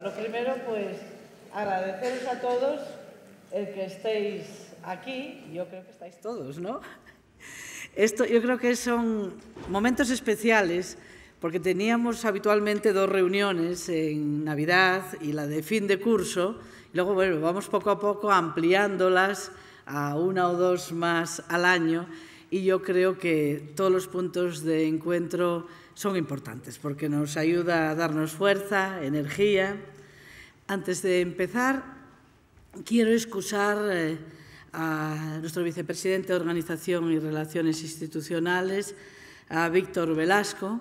Lo primero, pues agradeceros a todos el que estéis aquí. Yo creo que estáis todos, ¿no? Esto, yo creo que son momentos especiales porque teníamos habitualmente dos reuniones en Navidad y la de fin de curso. Y luego, bueno, vamos poco a poco ampliándolas a una o dos más al año y yo creo que todos los puntos de encuentro son importantes porque nos ayuda a darnos fuerza, energía. Antes de empezar, quiero excusar eh, a nuestro vicepresidente de Organización y Relaciones Institucionales, a Víctor Velasco,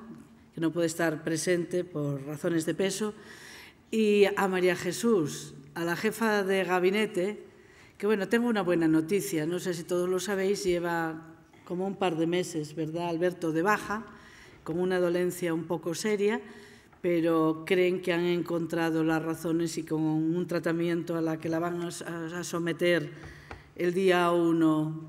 que no puede estar presente por razones de peso, y a María Jesús, a la jefa de gabinete, que bueno, tengo una buena noticia, no sé si todos lo sabéis, lleva como un par de meses, ¿verdad, Alberto?, de baja, con una dolencia un poco seria, pero creen que han encontrado las razones y con un tratamiento a la que la van a someter el día 1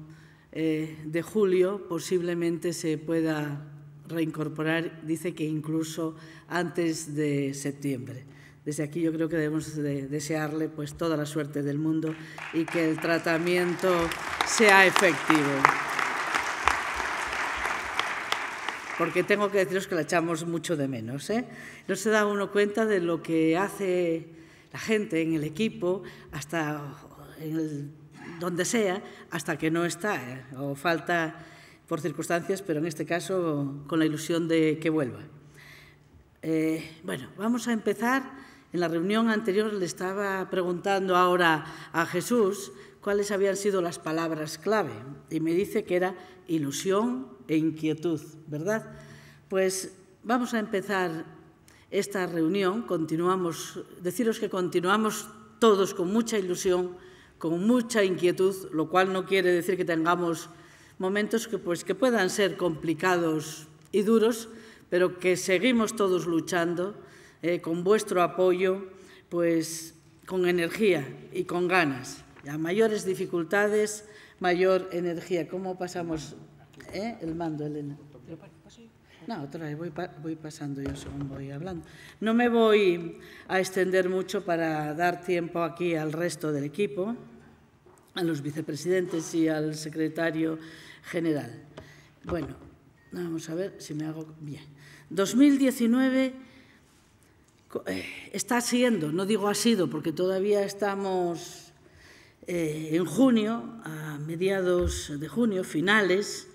eh, de julio, posiblemente se pueda reincorporar, dice que incluso antes de septiembre. Desde aquí yo creo que debemos desearle pues toda la suerte del mundo y que el tratamiento sea efectivo porque tengo que deciros que la echamos mucho de menos. ¿eh? No se da uno cuenta de lo que hace la gente en el equipo, hasta donde sea, hasta que no está ¿eh? o falta por circunstancias, pero en este caso con la ilusión de que vuelva. Eh, bueno, vamos a empezar. En la reunión anterior le estaba preguntando ahora a Jesús cuáles habían sido las palabras clave y me dice que era ilusión e inquietud, ¿verdad? Pues vamos a empezar esta reunión. Continuamos, deciros que continuamos todos con mucha ilusión, con mucha inquietud, lo cual no quiere decir que tengamos momentos que, pues, que puedan ser complicados y duros, pero que seguimos todos luchando eh, con vuestro apoyo, pues con energía y con ganas. A mayores dificultades, mayor energía. ¿Cómo pasamos ¿Eh? el mando, Elena. Pues no, otra vez voy, pasando yo según voy hablando. No me voy a extender mucho para dar tiempo aquí al resto del equipo, a los vicepresidentes y al secretario general. Bueno, vamos a ver si me hago bien. 2019 eh, está siendo, no digo ha sido, porque todavía estamos eh, en junio, a mediados de junio, finales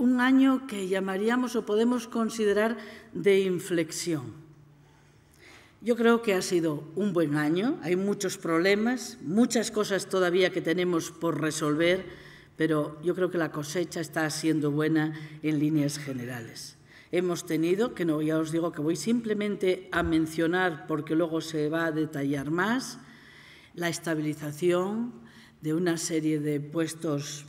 un año que llamaríamos o podemos considerar de inflexión. Yo creo que ha sido un buen año, hay muchos problemas, muchas cosas todavía que tenemos por resolver, pero yo creo que la cosecha está siendo buena en líneas generales. Hemos tenido, que no, ya os digo que voy simplemente a mencionar porque luego se va a detallar más, la estabilización de una serie de puestos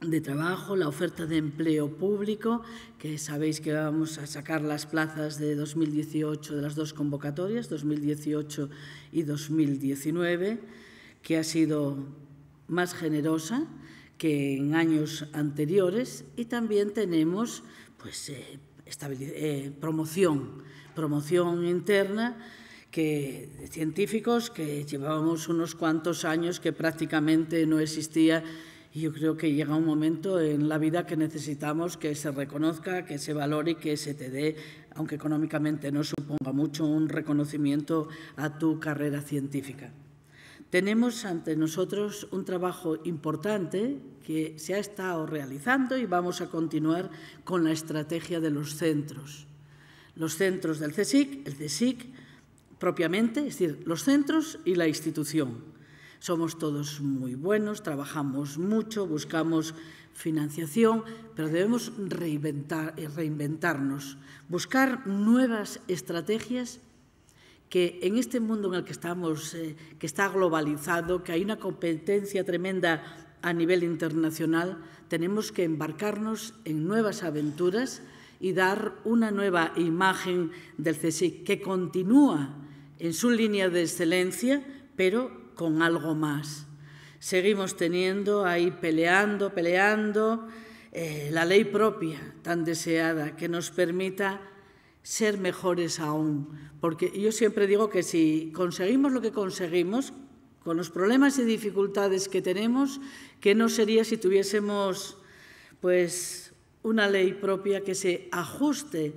de trabajo, la oferta de empleo público, que sabéis que vamos a sacar las plazas de 2018 de las dos convocatorias, 2018 y 2019, que ha sido más generosa que en años anteriores y también tenemos pues, eh, eh, promoción, promoción interna que científicos que llevábamos unos cuantos años que prácticamente no existía y yo creo que llega un momento en la vida que necesitamos que se reconozca, que se valore y que se te dé, aunque económicamente no suponga mucho, un reconocimiento a tu carrera científica. Tenemos ante nosotros un trabajo importante que se ha estado realizando y vamos a continuar con la estrategia de los centros. Los centros del CSIC, el CSIC propiamente, es decir, los centros y la institución. Somos todos muy buenos, trabajamos mucho, buscamos financiación, pero debemos reinventar, eh, reinventarnos, buscar nuevas estrategias que en este mundo en el que estamos, eh, que está globalizado, que hay una competencia tremenda a nivel internacional, tenemos que embarcarnos en nuevas aventuras y dar una nueva imagen del CSIC que continúa en su línea de excelencia, pero con algo más. Seguimos teniendo ahí peleando, peleando eh, la ley propia tan deseada que nos permita ser mejores aún. Porque yo siempre digo que si conseguimos lo que conseguimos, con los problemas y dificultades que tenemos, ¿qué no sería si tuviésemos pues, una ley propia que se ajuste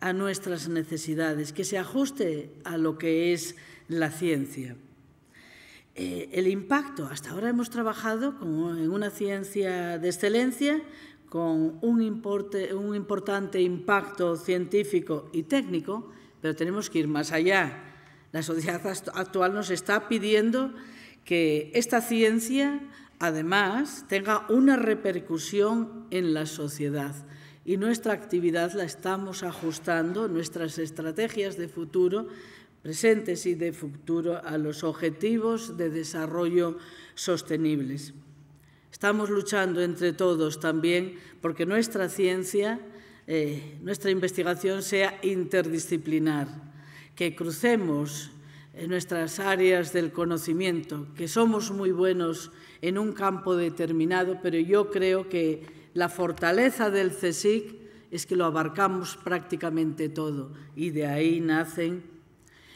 a nuestras necesidades, que se ajuste a lo que es la ciencia? Eh, el impacto. Hasta ahora hemos trabajado con, en una ciencia de excelencia con un, un importante impacto científico y técnico, pero tenemos que ir más allá. La sociedad actual nos está pidiendo que esta ciencia, además, tenga una repercusión en la sociedad y nuestra actividad la estamos ajustando, nuestras estrategias de futuro presentes y de futuro a los objetivos de desarrollo sostenibles. Estamos luchando entre todos también porque nuestra ciencia, eh, nuestra investigación sea interdisciplinar, que crucemos nuestras áreas del conocimiento, que somos muy buenos en un campo determinado, pero yo creo que la fortaleza del CSIC es que lo abarcamos prácticamente todo y de ahí nacen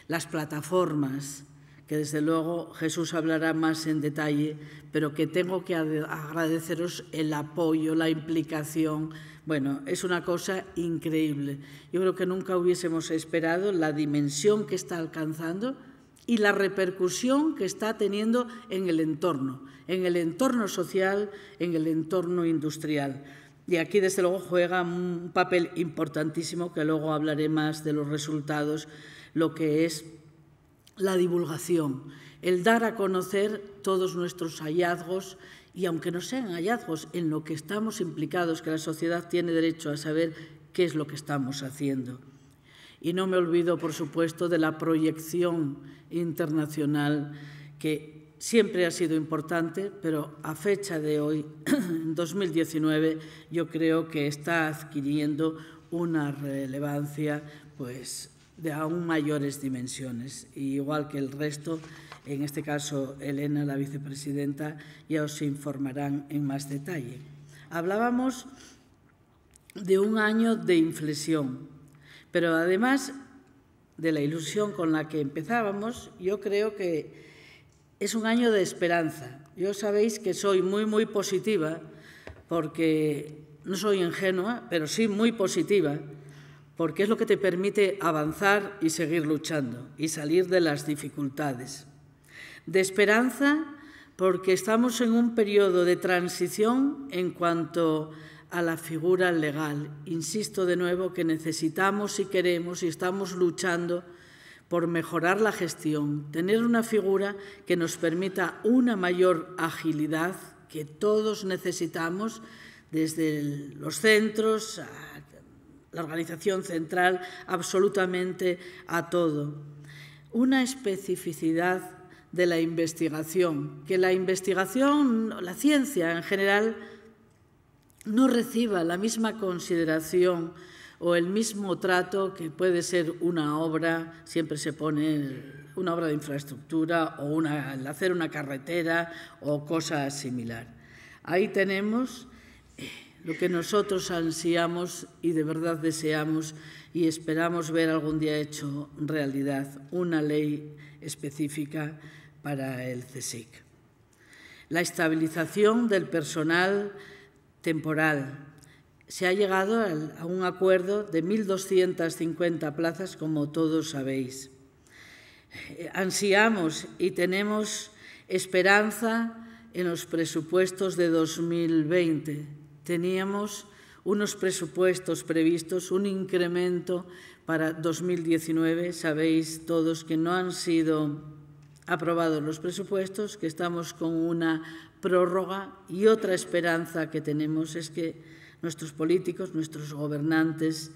las plataformas, que desde luego Jesús hablará más en detalle, pero que tengo que agradeceros el apoyo, la implicación. Bueno, es una cosa increíble. Yo creo que nunca hubiésemos esperado la dimensión que está alcanzando y la repercusión que está teniendo en el entorno, en el entorno social, en el entorno industrial. Y aquí, desde luego, juega un papel importantísimo, que luego hablaré más de los resultados lo que es la divulgación, el dar a conocer todos nuestros hallazgos y aunque no sean hallazgos en lo que estamos implicados, que la sociedad tiene derecho a saber qué es lo que estamos haciendo. Y no me olvido, por supuesto, de la proyección internacional que siempre ha sido importante, pero a fecha de hoy, en 2019, yo creo que está adquiriendo una relevancia pues de aún mayores dimensiones. Y igual que el resto, en este caso Elena, la vicepresidenta, ya os informarán en más detalle. Hablábamos de un año de inflexión, pero además de la ilusión con la que empezábamos, yo creo que es un año de esperanza. Yo sabéis que soy muy, muy positiva, porque no soy ingenua, pero sí muy positiva porque es lo que te permite avanzar y seguir luchando y salir de las dificultades. De esperanza, porque estamos en un periodo de transición en cuanto a la figura legal. Insisto de nuevo que necesitamos y queremos y estamos luchando por mejorar la gestión, tener una figura que nos permita una mayor agilidad que todos necesitamos, desde los centros la organización central absolutamente a todo. Una especificidad de la investigación, que la investigación, la ciencia en general, no reciba la misma consideración o el mismo trato que puede ser una obra, siempre se pone una obra de infraestructura o una, hacer una carretera o cosas similar. Ahí tenemos eh, lo que nosotros ansiamos y de verdad deseamos y esperamos ver algún día hecho realidad, una ley específica para el CSIC. La estabilización del personal temporal. Se ha llegado a un acuerdo de 1.250 plazas, como todos sabéis. Ansiamos y tenemos esperanza en los presupuestos de 2020 teníamos unos presupuestos previstos, un incremento para 2019. Sabéis todos que no han sido aprobados los presupuestos, que estamos con una prórroga y otra esperanza que tenemos es que nuestros políticos, nuestros gobernantes,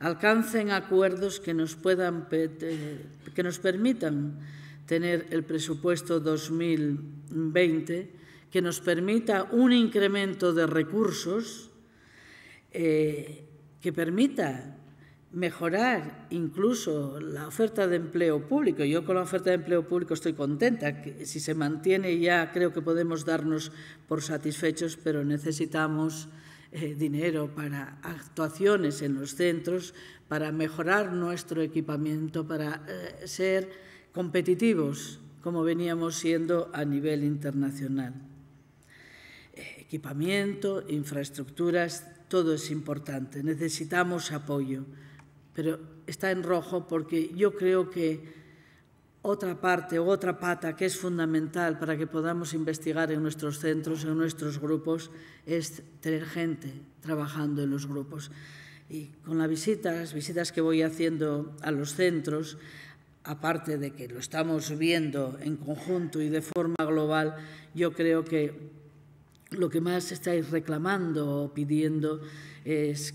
alcancen acuerdos que nos, puedan, que nos permitan tener el presupuesto 2020 que nos permita un incremento de recursos eh, que permita mejorar incluso la oferta de empleo público. Yo con la oferta de empleo público estoy contenta, que si se mantiene ya creo que podemos darnos por satisfechos, pero necesitamos eh, dinero para actuaciones en los centros, para mejorar nuestro equipamiento, para eh, ser competitivos como veníamos siendo a nivel internacional equipamiento, infraestructuras, todo es importante. Necesitamos apoyo, pero está en rojo porque yo creo que otra parte o otra pata que es fundamental para que podamos investigar en nuestros centros, en nuestros grupos, es tener gente trabajando en los grupos. Y con las visitas, las visitas que voy haciendo a los centros, aparte de que lo estamos viendo en conjunto y de forma global, yo creo que lo que más estáis reclamando o pidiendo es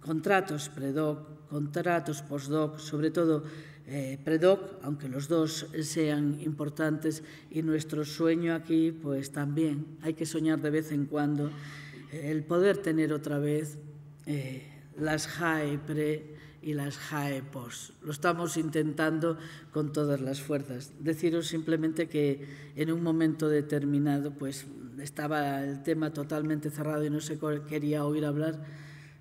contratos predoc, contratos postdoc, sobre todo eh, predoc, aunque los dos sean importantes, y nuestro sueño aquí, pues también hay que soñar de vez en cuando eh, el poder tener otra vez eh, las JAE pre y las JAE post. Lo estamos intentando con todas las fuerzas. Deciros simplemente que en un momento determinado, pues estaba el tema totalmente cerrado y no se quería oír hablar,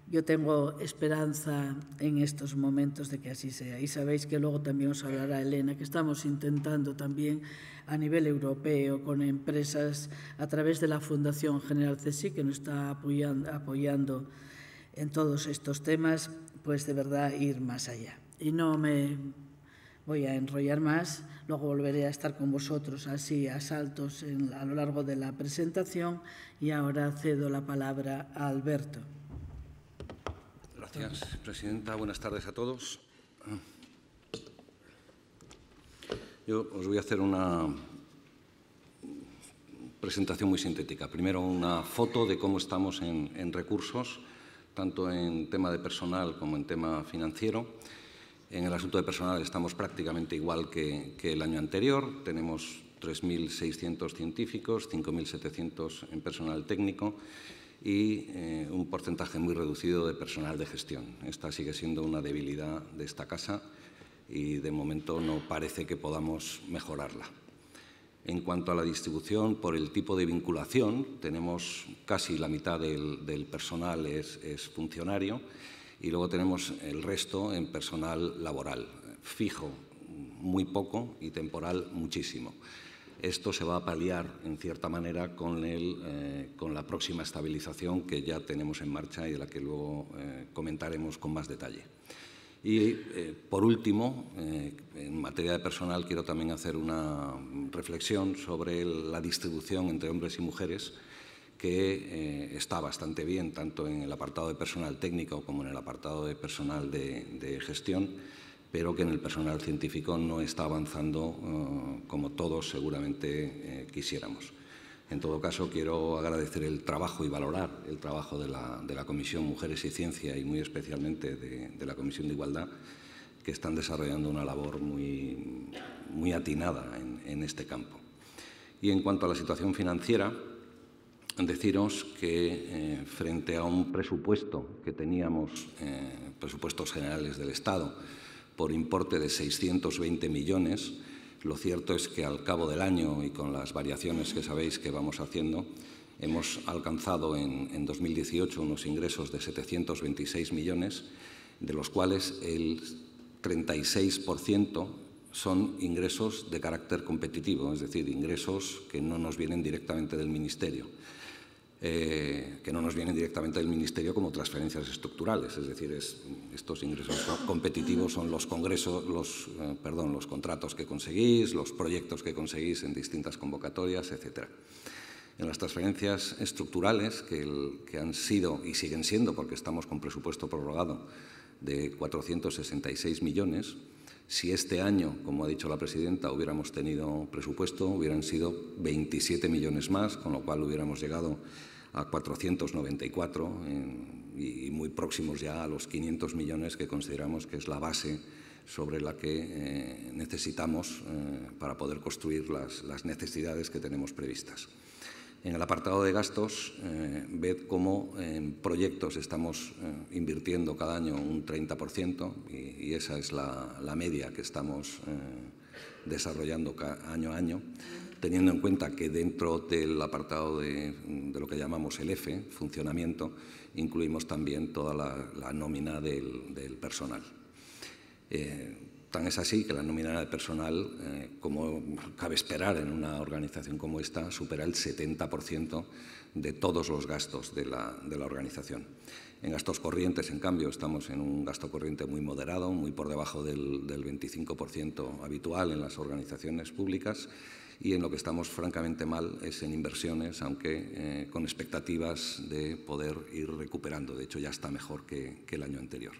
yo tengo esperanza en estos momentos de que así sea. Y sabéis que luego también os hablará Elena, que estamos intentando también a nivel europeo con empresas a través de la Fundación General césar que nos está apoyando, apoyando en todos estos temas, pues de verdad ir más allá. Y no me voy a enrollar más, luego volveré a estar con vosotros así a saltos a lo largo de la presentación y ahora cedo la palabra a Alberto. Gracias, Presidenta. Buenas tardes a todos. Yo os voy a hacer una presentación muy sintética. Primero, una foto de cómo estamos en recursos, tanto en tema de personal como en tema financiero en el asunto de personal estamos prácticamente igual que, el año anterior. Tenemos 3.600 científicos, 5.700 en personal técnico y eh, un porcentaje muy reducido de personal de gestión. Esta sigue siendo una debilidad de esta casa y de momento no parece que podamos mejorarla. En cuanto a la distribución, por el tipo de vinculación, tenemos casi la mitad del, personal es, es funcionario y luego tenemos el resto en personal laboral, fijo muy poco y temporal muchísimo. Esto se va a paliar en cierta manera con, eh, la próxima estabilización que ya tenemos en marcha y de la que luego eh, comentaremos con más detalle. Y eh, por último, en materia de personal, quiero también hacer una reflexión sobre la distribución entre hombres y mujeres que eh, está bastante bien, tanto en el apartado de personal técnico como en el apartado de personal de, gestión, pero que en el personal científico no está avanzando eh, como todos seguramente eh, quisiéramos. En todo caso, quiero agradecer el trabajo y valorar el trabajo de la, Comisión Mujeres y Ciencia y muy especialmente de, la Comisión de Igualdad, que están desarrollando una labor muy, muy atinada en este campo. Y en cuanto a la situación financiera, deciros que eh, frente a un presupuesto que teníamos, eh, presupuestos generales del Estado, por importe de 620 millones, lo cierto es que al cabo del año y con las variaciones que sabéis que vamos haciendo, hemos alcanzado en 2018 unos ingresos de 726 millones, de los cuales el 36% son ingresos de carácter competitivo, es decir, ingresos que no nos vienen directamente del Ministerio. Eh, que no nos vienen directamente del Ministerio como transferencias estructurales, es decir, estos ingresos competitivos son los congresos, los, eh, perdón, los contratos que conseguís, los proyectos que conseguís en distintas convocatorias, etc. En las transferencias estructurales que, que han sido y siguen siendo, porque estamos con presupuesto prorrogado de 466 millones, si este año, como ha dicho la presidenta, hubiéramos tenido presupuesto, hubieran sido 27 millones más, con lo cual hubiéramos llegado a 494 y muy próximos ya a los 500 millones que consideramos que es la base sobre la que eh, necesitamos eh, para poder construir las, necesidades que tenemos previstas. En el apartado de gastos, eh, ved cómo en proyectos estamos invirtiendo cada año un 30% y, esa es la media que estamos desarrollando año a año teniendo en cuenta que dentro del apartado de, lo que llamamos el F, funcionamiento, incluimos también toda la, nómina del, personal. Eh, tan es así que la nómina del personal, eh, como cabe esperar en una organización como esta, supera el 70% de todos los gastos de la, organización. En gastos corrientes, en cambio, estamos en un gasto corriente muy moderado, muy por debajo del 25% habitual en las organizaciones públicas y en lo que estamos francamente mal es en inversiones, aunque eh, con expectativas de poder ir recuperando. De hecho, ya está mejor que, que el año anterior.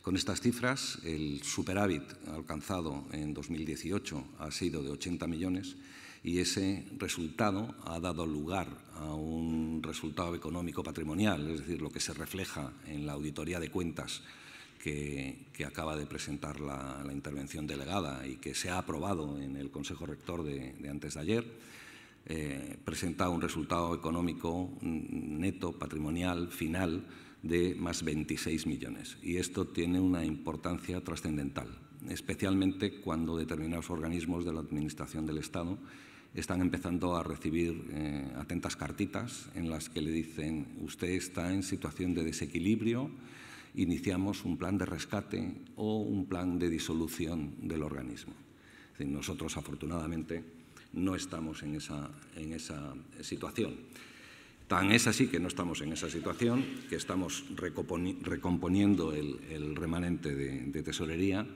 Con estas cifras, el superávit alcanzado en 2018 ha sido de 80 millones y ese resultado ha dado lugar a un resultado económico patrimonial, es decir, lo que se refleja en la auditoría de cuentas que, acaba de presentar la, intervención delegada y que se ha aprobado en el Consejo Rector de, antes de ayer, eh, presenta un resultado económico neto, patrimonial, final de más 26 millones. Y esto tiene una importancia trascendental, especialmente cuando determinados organismos de la Administración del Estado están empezando a recibir eh, atentas cartitas en las que le dicen usted está en situación de desequilibrio, iniciamos un plan de rescate o un plan de disolución del organismo. nosotros, afortunadamente, no estamos en esa, en esa situación. Tan es así que no estamos en esa situación, que estamos recomponiendo el, remanente de, tesorería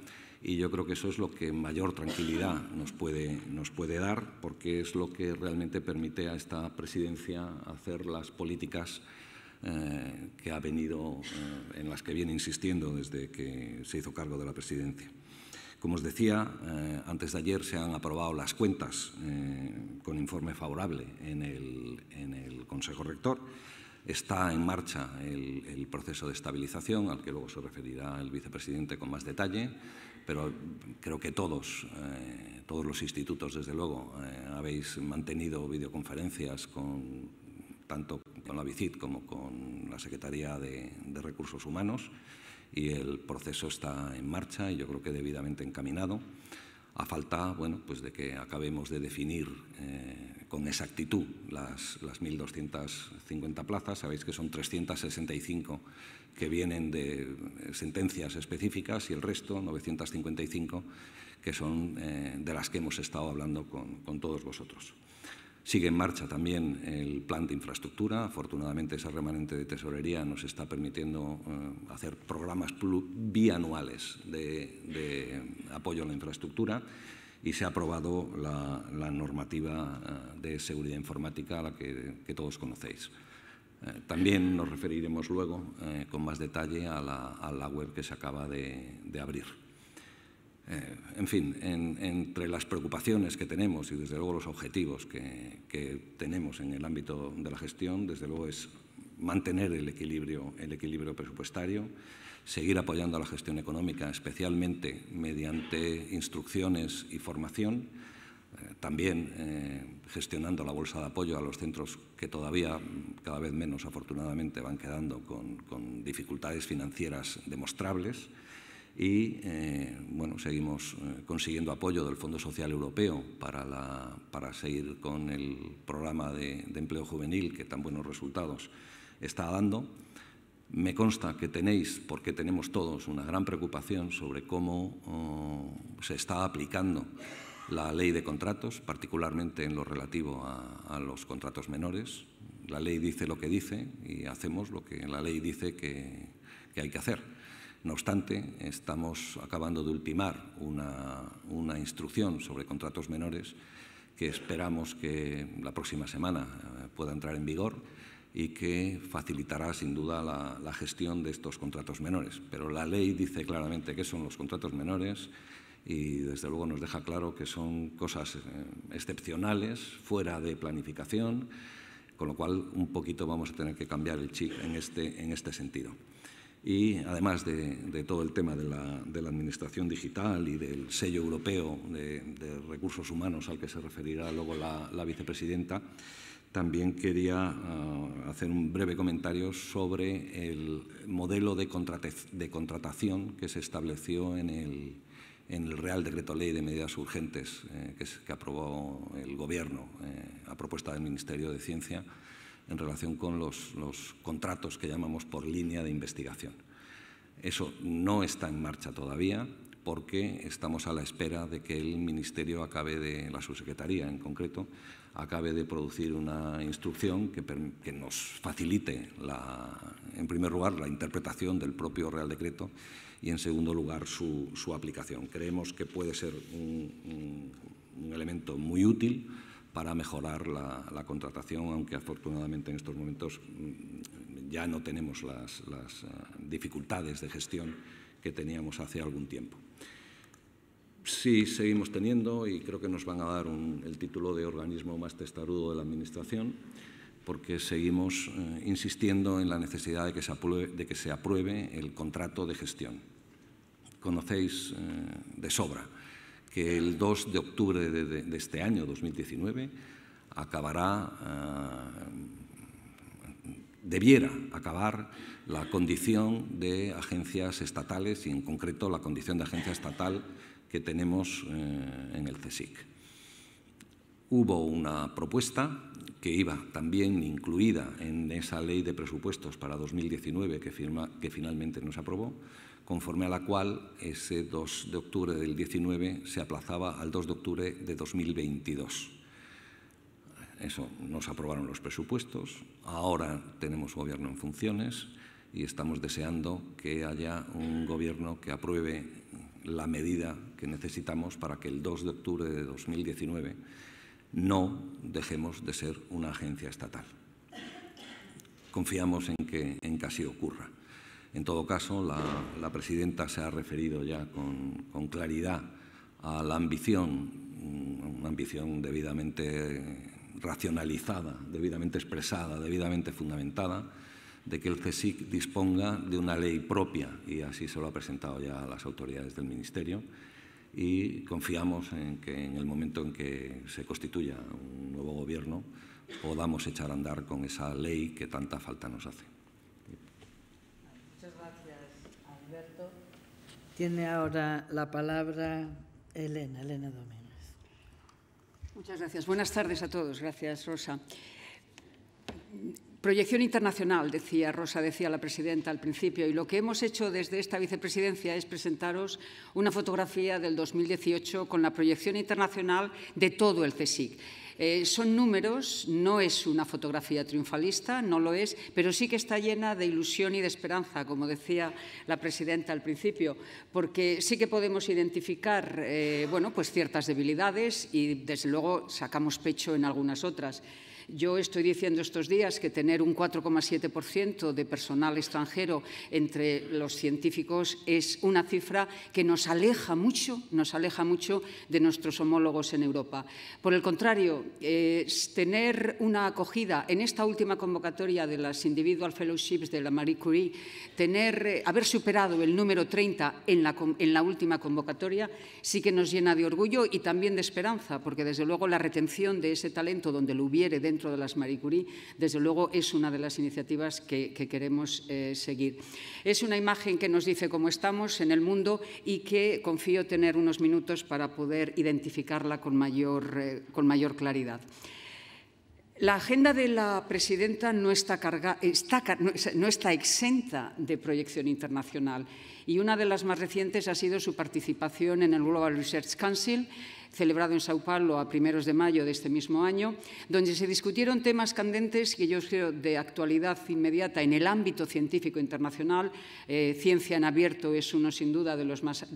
y yo creo que eso es lo que mayor tranquilidad nos puede, nos puede dar porque es lo que realmente permite a esta presidencia hacer las políticas eh, que ha venido, eh, en las que viene insistiendo desde que se hizo cargo de la presidencia. Como os decía, eh, antes de ayer se han aprobado las cuentas con informe favorable en el, en el, Consejo Rector. Está en marcha el, proceso de estabilización, al que luego se referirá el vicepresidente con más detalle pero creo que todos, todos los institutos, desde luego, habéis mantenido videoconferencias con tanto con la BICIT como con la Secretaría de, Recursos Humanos y el proceso está en marcha y yo creo que debidamente encaminado a falta pues de que acabemos de definir eh, con exactitud las, las, 1.250 plazas. Sabéis que son 365 que vienen de sentencias específicas y el resto, 955, que son eh, de las que hemos estado hablando con todos vosotros. Sigue en marcha también el plan de infraestructura. Afortunadamente, esa remanente de tesorería nos está permitiendo eh, hacer programas bianuales de, apoyo a la infraestructura y se ha aprobado la, normativa eh, de seguridad informática, la que, todos conocéis. Eh, también nos referiremos luego con más detalle a la, web que se acaba de abrir. Eh, en fin, entre las preocupaciones que tenemos y desde luego los objetivos que, tenemos en el ámbito de la gestión, desde luego es mantener el equilibrio, presupuestario, seguir apoyando la gestión económica, especialmente mediante instrucciones y formación, eh, también eh, gestionando la bolsa de apoyo a los centros que todavía mm, cada vez menos afortunadamente van quedando con dificultades financieras demostrables y eh, bueno, seguimos eh, consiguiendo apoyo del Fondo Social Europeo para, seguir con el programa de, empleo juvenil que tan buenos resultados está dando. Me consta que tenéis, porque tenemos todos, una gran preocupación sobre cómo oh, se está aplicando la ley de contratos, particularmente en lo relativo a, los contratos menores. La ley dice lo que dice y hacemos lo que la ley dice que hay que hacer. No obstante, estamos acabando de ultimar una, instrucción sobre contratos menores que esperamos que la próxima semana eh, pueda entrar en vigor y que facilitará sin duda la, gestión de estos contratos menores. Pero la ley dice claramente qué son los contratos menores y desde luego nos deja claro que son cosas eh, excepcionales, fuera de planificación, con lo cual un poquito vamos a tener que cambiar el chip en este, este sentido y además de, todo el tema de la, administración digital y del sello europeo de, recursos humanos al que se referirá luego la, vicepresidenta, también quería ah, hacer un breve comentario sobre el modelo de, contratación que se estableció en el, Real Decreto Ley de Medidas Urgentes eh, que, aprobó el Gobierno eh, a propuesta del Ministerio de Ciencia en relación con los, contratos que llamamos por línea de investigación. Eso no está en marcha todavía porque estamos a la espera de que el Ministerio acabe de, la subsecretaría en concreto, acabe de producir una instrucción que, nos facilite, en primer lugar, la interpretación del propio Real Decreto y, en segundo lugar, su, aplicación. Creemos que puede ser un elemento muy útil para mejorar la, contratación, aunque afortunadamente en estos momentos mm, ya no tenemos las, ah, dificultades de gestión que teníamos hace algún tiempo. Sí, seguimos teniendo y creo que nos van a dar el título de organismo más testarudo de la Administración porque seguimos eh, insistiendo en la necesidad de que, se apruebe, el contrato de gestión. Conocéis eh, de sobra que el 2 de octubre de, este año, 2019, acabará, eh, debiera acabar la condición de agencias estatales y en concreto la condición de agencia estatal que tenemos eh, en el CSIC. Hubo una propuesta que iba también incluida en esa ley de presupuestos para 2019 que, que finalmente nos aprobó, conforme a la cual ese 2 de octubre del 19 se aplazaba al 2 de octubre de 2022. Eso, nos aprobaron los presupuestos, ahora tenemos gobierno en funciones y estamos deseando que haya un gobierno que apruebe la medida que necesitamos para que el 2 de octubre de 2019 no dejemos de ser una agencia estatal. Confiamos en que, en que así ocurra. En todo caso, la, presidenta se ha referido ya con, con claridad a la ambición, una ambición debidamente racionalizada, debidamente expresada, debidamente fundamentada, de que el CSIC disponga de una ley propia, y así se lo ha presentado ya a las autoridades del Ministerio, y confiamos en que en el momento en que se constituya un nuevo Gobierno podamos echar a andar con esa ley que tanta falta nos hace. Tiene ahora la palabra Elena, Elena Domínguez. Muchas gracias. Buenas tardes a todos. Gracias, Rosa. Proyección internacional, decía Rosa, decía la presidenta al principio, y lo que hemos hecho desde esta vicepresidencia es presentaros una fotografía del 2018 con la proyección internacional de todo el CSIC. Eh, son números, no es una fotografía triunfalista, no lo es, pero sí que está llena de ilusión y de esperanza, como decía la presidenta al principio, porque sí que podemos identificar eh, pues ciertas debilidades y, desde luego, sacamos pecho en algunas otras. Yo estoy diciendo estos días que tener un 4,7% de personal extranjero entre los científicos es una cifra que nos aleja mucho, nos aleja mucho de nuestros homólogos en Europa. Por el contrario, tener una acogida en esta última convocatoria de las Individual Fellowships de la Marie Curie, tener, haber superado el número 30 en la, en la última convocatoria, sí que nos llena de orgullo y también de esperanza, porque desde luego la retención de ese talento donde lo hubiere dentro dentro de las Marie Curie, desde luego es una de las iniciativas que, queremos eh, seguir. Es una imagen que nos dice cómo estamos en el mundo y que confío tener unos minutos para poder identificarla con mayor, eh, con mayor claridad. La agenda de la presidenta no está, exenta de proyección internacional y una de las más recientes ha sido su participación en el Global Research Council, celebrado en Sao Paulo a primeros de mayo de este mismo año, donde se discutieron temas candentes que yo creo de actualidad inmediata en el ámbito científico internacional. Eh, ciencia en abierto es uno sin duda de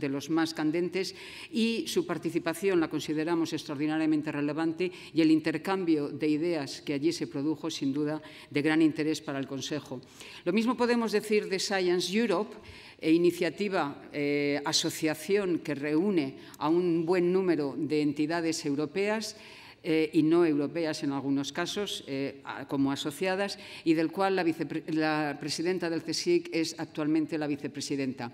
los más candentes y su participación la consideramos extraordinariamente relevante y el intercambio de ideas que allí se produjo sin duda de gran interés para el Consejo. Lo mismo podemos decir de Science Europe, e iniciativa eh, asociación que reúne a un buen número de entidades europeas eh, y no europeas en algunos casos, eh, como asociadas, y del cual la, la presidenta del CSIC es actualmente la vicepresidenta.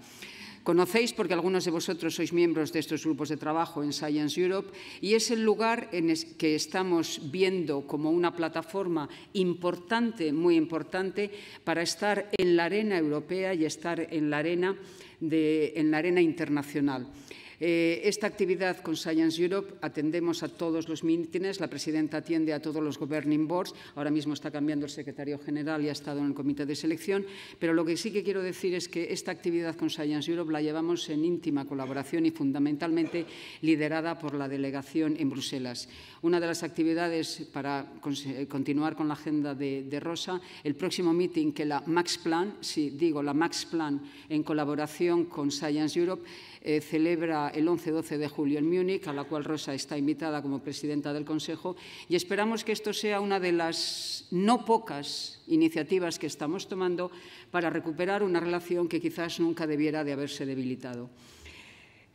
Conocéis porque algunos de vosotros sois miembros de estos grupos de trabajo en Science Europe y es el lugar en el que estamos viendo como una plataforma importante, muy importante, para estar en la arena europea y estar en la arena, en la arena internacional. Eh, esta actividad con Science Europe atendemos a todos los mítines, la presidenta atiende a todos los governing boards, ahora mismo está cambiando el secretario general y ha estado en el comité de selección, pero lo que sí que quiero decir es que esta actividad con Science Europe la llevamos en íntima colaboración y fundamentalmente liderada por la delegación en Bruselas. Una de las actividades para continuar con la agenda de, Rosa, el próximo meeting que la Max Plan, sí, digo la Max Plan en colaboración con Science Europe, eh, celebra el 11-12 de julio en Múnich, a la cual Rosa está invitada como presidenta del Consejo, y esperamos que esto sea una de las no pocas iniciativas que estamos tomando para recuperar una relación que quizás nunca debiera de haberse debilitado.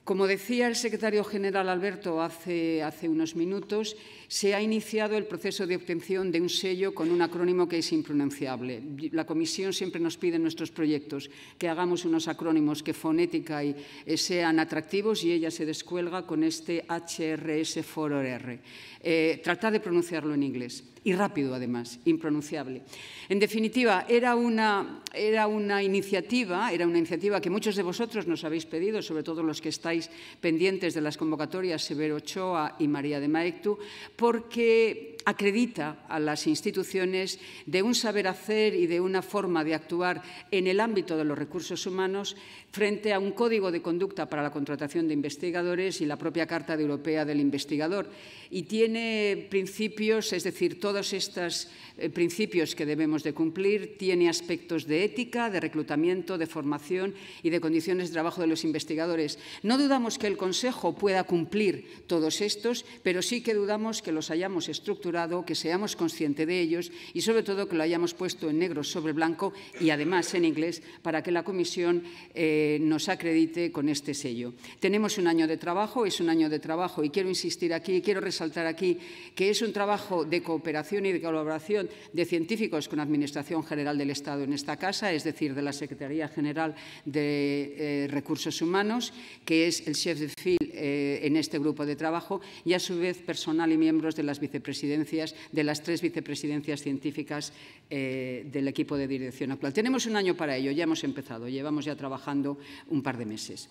Como decía el secretario general Alberto hace, hace unos minutos, se ha iniciado el proceso de obtención de un sello con un acrónimo que es impronunciable. La Comisión siempre nos pide en nuestros proyectos que hagamos unos acrónimos que fonética y, eh, sean atractivos y ella se descuelga con este HRS 4R. Eh, trata de pronunciarlo en inglés y rápido además, impronunciable. En definitiva, era una, era una iniciativa, era una iniciativa que muchos de vosotros nos habéis pedido, sobre todo los que estáis pendientes de las convocatorias Severo Ochoa y María de Maectu, porque acredita a las instituciones de un saber hacer y de una forma de actuar en el ámbito de los recursos humanos frente a un código de conducta para la contratación de investigadores y la propia Carta Europea del Investigador. Y tiene principios, es decir, todos estos eh, principios que debemos de cumplir, tiene aspectos de ética, de reclutamiento, de formación y de condiciones de trabajo de los investigadores. No dudamos que el Consejo pueda cumplir todos estos, pero sí que dudamos que los hayamos estructurado que seamos conscientes de ellos y sobre todo que lo hayamos puesto en negro sobre blanco y además en inglés para que la Comisión eh, nos acredite con este sello. Tenemos un año de trabajo, es un año de trabajo y quiero insistir aquí, quiero resaltar aquí que es un trabajo de cooperación y de colaboración de científicos con la Administración General del Estado en esta casa, es decir, de la Secretaría General de eh, Recursos Humanos, que es el chef de fil eh, en este grupo de trabajo y a su vez personal y miembros de las vicepresidencias de las tres vicepresidencias científicas eh, del equipo de dirección actual. Tenemos un año para ello, ya hemos empezado, llevamos ya trabajando un par de meses.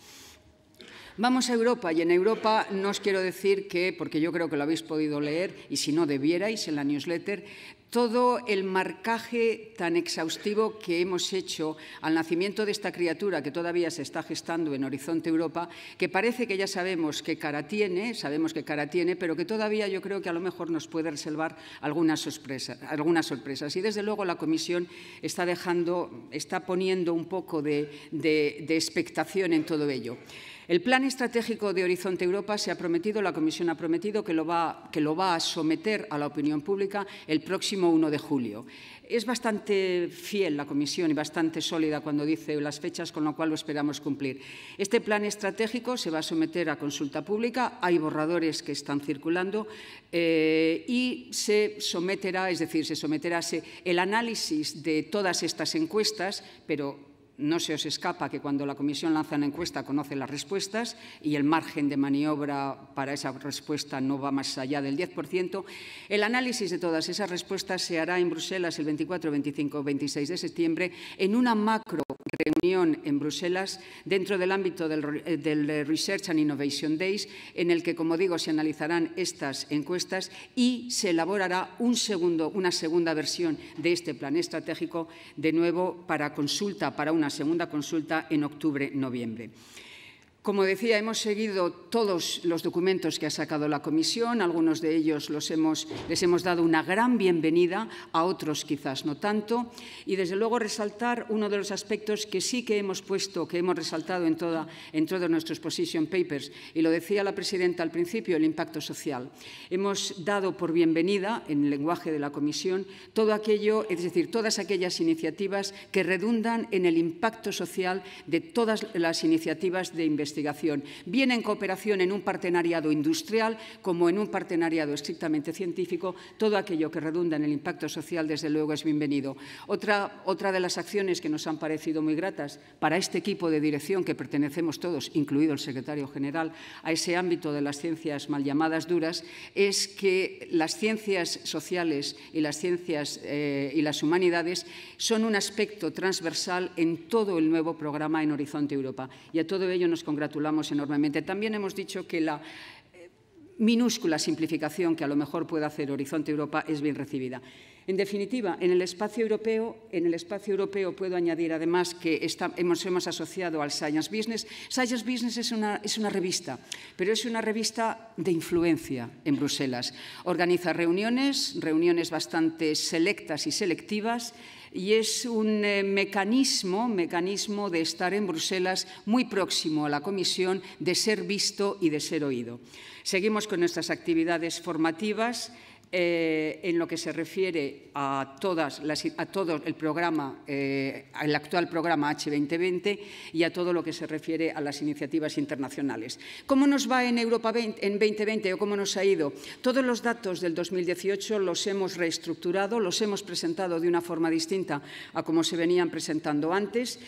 Vamos a Europa y en Europa no os quiero decir que, porque yo creo que lo habéis podido leer y si no debierais en la newsletter, todo el marcaje tan exhaustivo que hemos hecho al nacimiento de esta criatura que todavía se está gestando en Horizonte Europa, que parece que ya sabemos qué cara tiene, sabemos qué cara tiene, pero que todavía yo creo que a lo mejor nos puede reservar algunas, sorpresas. Y desde luego la Comisión está dejando, está poniendo un poco de expectación en todo ello. El plan estratégico de Horizonte Europa se ha prometido, la Comisión ha prometido que lo va, a someter a la opinión pública el próximo 1 de julio. Es bastante fiel la Comisión y bastante sólida cuando dice las fechas, con lo cual lo esperamos cumplir. Este plan estratégico se va a someter a consulta pública, hay borradores que están circulando eh, y se someterá, es decir, se someterá el análisis de todas estas encuestas, pero no se os escapa que cuando la Comisión lanza una encuesta conoce las respuestas y el margen de maniobra para esa respuesta no va más allá del 10%. El análisis de todas esas respuestas se hará en Bruselas el 24, 25, 26 de septiembre en una macro reunión en Bruselas dentro del ámbito eh, del, Research and Innovation Days en el que, como digo, se analizarán estas encuestas y se elaborará una segunda versión de este plan estratégico, de nuevo para consulta para una segunda consulta en octubre-noviembre. Como decía, hemos seguido todos los documentos que ha sacado la Comisión, algunos de ellos los hemos, les hemos dado una gran bienvenida, a otros quizás no tanto, y desde luego resaltar uno de los aspectos que sí que hemos puesto, que hemos resaltado en, toda, en todos nuestros position papers, y lo decía la presidenta al principio, el impacto social. Hemos dado por bienvenida, en el lenguaje de la Comisión, todo aquello, es decir, todas aquellas iniciativas que redundan en el impacto social de todas las iniciativas de investigación bien en cooperación en un partenariado industrial como en un partenariado estrictamente científico, todo aquello que redunda en el impacto social, desde luego, es bienvenido. Otra, otra de las acciones que nos han parecido muy gratas para este equipo de dirección que pertenecemos todos, incluido el secretario general, a ese ámbito de las ciencias mal llamadas duras, es que las ciencias sociales y las ciencias eh, y las humanidades son un aspecto transversal en todo el nuevo programa en Horizonte Europa. Y a todo ello nos gratulamos enormemente. También hemos dicho que la eh, minúscula simplificación que a lo mejor puede hacer Horizonte Europa es bien recibida. En definitiva, en el espacio europeo, en el espacio europeo puedo añadir además que está, hemos, hemos, asociado al Science Business. Science Business es una, es una revista, pero es una revista de influencia en Bruselas. Organiza reuniones, reuniones bastante selectas y selectivas, y es un eh, mecanismo, mecanismo de estar en Bruselas muy próximo a la Comisión, de ser visto y de ser oído. Seguimos con nuestras actividades formativas. Eh, en lo que se refiere a, todas todo el programa, eh, actual programa H2020 y a todo lo que se refiere a las iniciativas internacionales. ¿Cómo nos va en Europa en 2020 o cómo nos ha ido? Todos los datos del 2018 los hemos reestructurado, los hemos presentado de una forma distinta a como se venían presentando antes.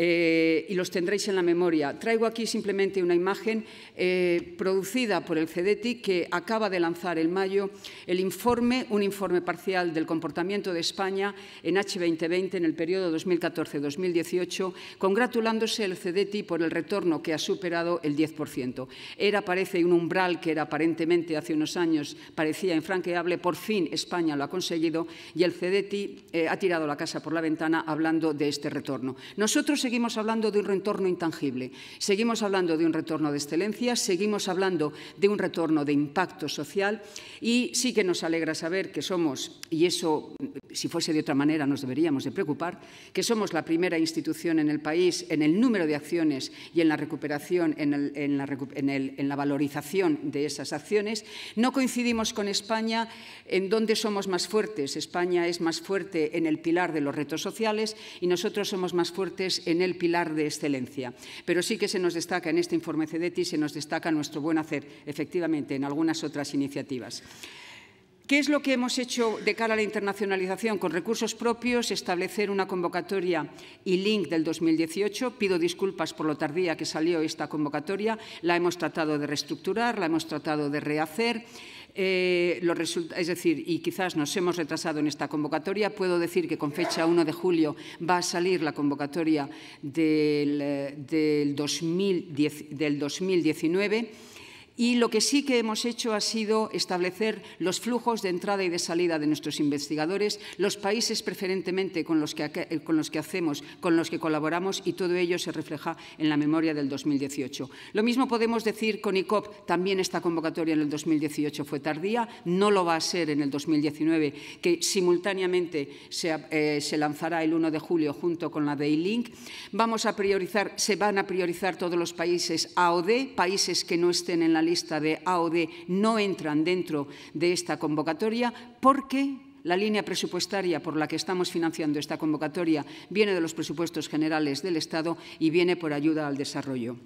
Eh, y los tendréis en la memoria. Traigo aquí simplemente una imagen eh, producida por el CEDETI que acaba de lanzar en mayo el informe, un informe parcial del comportamiento de España en H2020 en el periodo 2014-2018, congratulándose el CEDETI por el retorno que ha superado el 10%. Era, parece, un umbral que era aparentemente hace unos años parecía infranqueable, por fin España lo ha conseguido y el CEDETI eh, ha tirado la casa por la ventana hablando de este retorno. Nosotros seguimos hablando de un retorno intangible, seguimos hablando de un retorno de excelencia, seguimos hablando de un retorno de impacto social y sí que nos alegra saber que somos, y eso si fuese de otra manera nos deberíamos de preocupar, que somos la primera institución en el país en el número de acciones y en la recuperación, en, la, en la valorización de esas acciones. No coincidimos con España en donde somos más fuertes. España es más fuerte en el pilar de los retos sociales y nosotros somos más fuertes en en el pilar de excelencia. Pero sí que se nos destaca en este informe CEDETI, se nos destaca nuestro buen hacer, efectivamente, en algunas otras iniciativas. ¿Qué es lo que hemos hecho de cara a la internacionalización? Con recursos propios, establecer una convocatoria y link del 2018. Pido disculpas por lo tardía que salió esta convocatoria. La hemos tratado de reestructurar, la hemos tratado de rehacer. Eh, es decir, y quizás nos hemos retrasado en esta convocatoria, puedo decir que con fecha 1 de julio va a salir la convocatoria del, eh, del, 2010, del 2019. Y lo que sí que hemos hecho ha sido establecer los flujos de entrada y de salida de nuestros investigadores, los países preferentemente con los que, eh, hacemos, con los que colaboramos y todo ello se refleja en la memoria del 2018. Lo mismo podemos decir con ICOP, también esta convocatoria en el 2018 fue tardía, no lo va a ser en el 2019, que simultáneamente se, eh, lanzará el 1 de julio junto con la de Vamos a priorizar, se van a priorizar todos los países A AOD, países que no estén en la lista de AOD no entran dentro de esta convocatoria porque la línea presupuestaria por la que estamos financiando esta convocatoria viene de los presupuestos generales del Estado y viene por ayuda al desarrollo.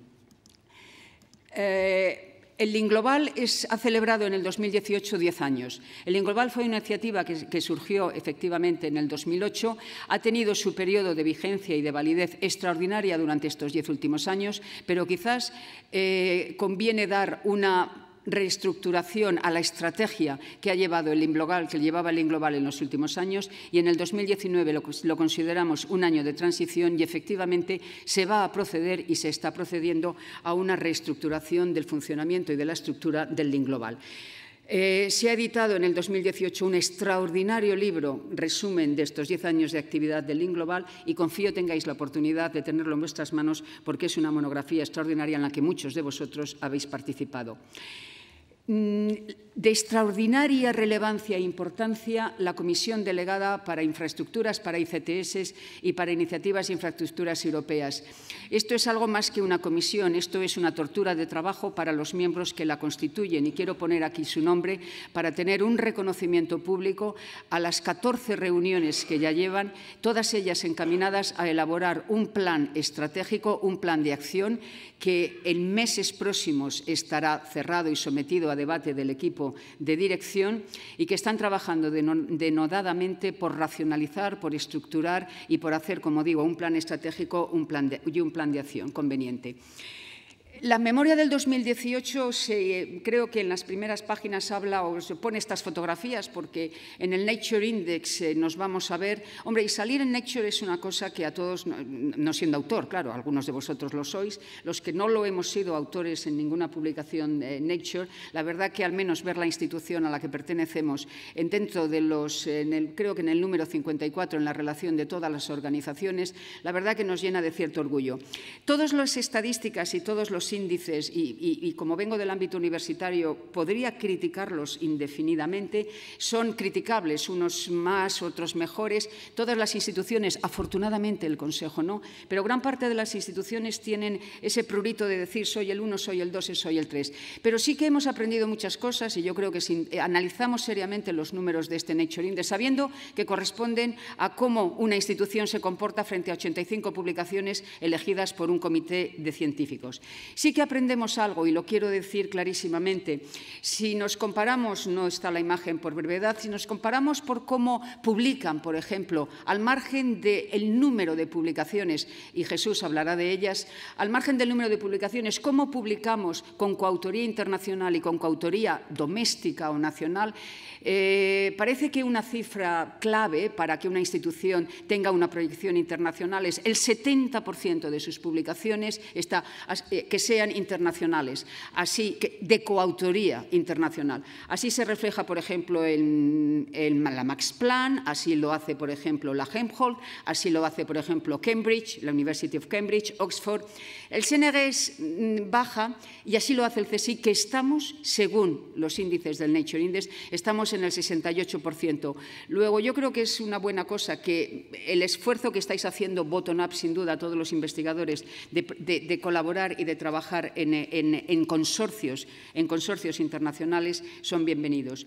Eh, el Linglobal es, ha celebrado en el 2018 10 años. El global fue una iniciativa que, surgió efectivamente en el 2008, ha tenido su periodo de vigencia y de validez extraordinaria durante estos 10 últimos años, pero quizás eh, conviene dar una reestructuración a la estrategia que ha llevado el Inglobal, que llevaba el Inglobal en los últimos años y en el 2019 lo, consideramos un año de transición y efectivamente se va a proceder y se está procediendo a una reestructuración del funcionamiento y de la estructura del Inglobal. Eh, se ha editado en el 2018 un extraordinario libro, resumen de estos 10 años de actividad del Link Global, y confío tengáis la oportunidad de tenerlo en vuestras manos porque es una monografía extraordinaria en la que muchos de vosotros habéis participado. 嗯。de extraordinaria relevancia e importancia la Comisión Delegada para Infraestructuras, para ICTS y para Iniciativas e Infraestructuras Europeas. Esto es algo más que una comisión, esto es una tortura de trabajo para los miembros que la constituyen y quiero poner aquí su nombre para tener un reconocimiento público a las 14 reuniones que ya llevan, todas ellas encaminadas a elaborar un plan estratégico, un plan de acción que en meses próximos estará cerrado y sometido a debate del equipo de dirección y que están trabajando denodadamente por racionalizar, por estructurar y por hacer, como digo, un plan estratégico un plan y un plan de acción conveniente. La memoria del 2018, se, creo que en las primeras páginas habla o se pone estas fotografías, porque en el Nature Index eh, nos vamos a ver. Hombre, y salir en Nature es una cosa que a todos, no, siendo autor, claro, algunos de vosotros lo sois, los que no lo hemos sido autores en ninguna publicación de Nature, la verdad que al menos ver la institución a la que pertenecemos en dentro de los, creo que en el número 54, en la relación de todas las organizaciones, la verdad que nos llena de cierto orgullo. Todas las estadísticas y todos los índices, y, como vengo del ámbito universitario, podría criticarlos indefinidamente. Son criticables, unos más, otros mejores. Todas las instituciones, afortunadamente el Consejo no, pero gran parte de las instituciones tienen ese prurito de decir soy el uno, soy el dos y soy el tres. Pero sí que hemos aprendido muchas cosas y yo creo que si analizamos seriamente los números de este Nature Index, sabiendo que corresponden a cómo una institución se comporta frente a 85 publicaciones elegidas por un comité de científicos. Sí que aprendemos algo, y lo quiero decir clarísimamente. Si nos comparamos, no está la imagen por brevedad, si nos comparamos por cómo publican, por ejemplo, al margen del número de publicaciones, y Jesús hablará de ellas, al margen del número de publicaciones, cómo publicamos con coautoría internacional y con coautoría doméstica o nacional, eh, parece que una cifra clave para que una institución tenga una proyección internacional es el 70% de sus publicaciones está, eh, sean internacionales, así que de coautoría internacional. Así se refleja, por ejemplo, en, la Max Planck, así lo hace, por ejemplo, la Helmholtz, así lo hace, por ejemplo, Cambridge, la University of Cambridge, Oxford. El CNG es mm, baja y así lo hace el CSI, que estamos, según los índices del Nature Index, estamos en el 68%. Luego, yo creo que es una buena cosa que el esfuerzo que estáis haciendo bottom-up, sin duda, todos los investigadores, de, de colaborar y de trabajar trabajar en, consorcios, en consorcios internacionales son bienvenidos.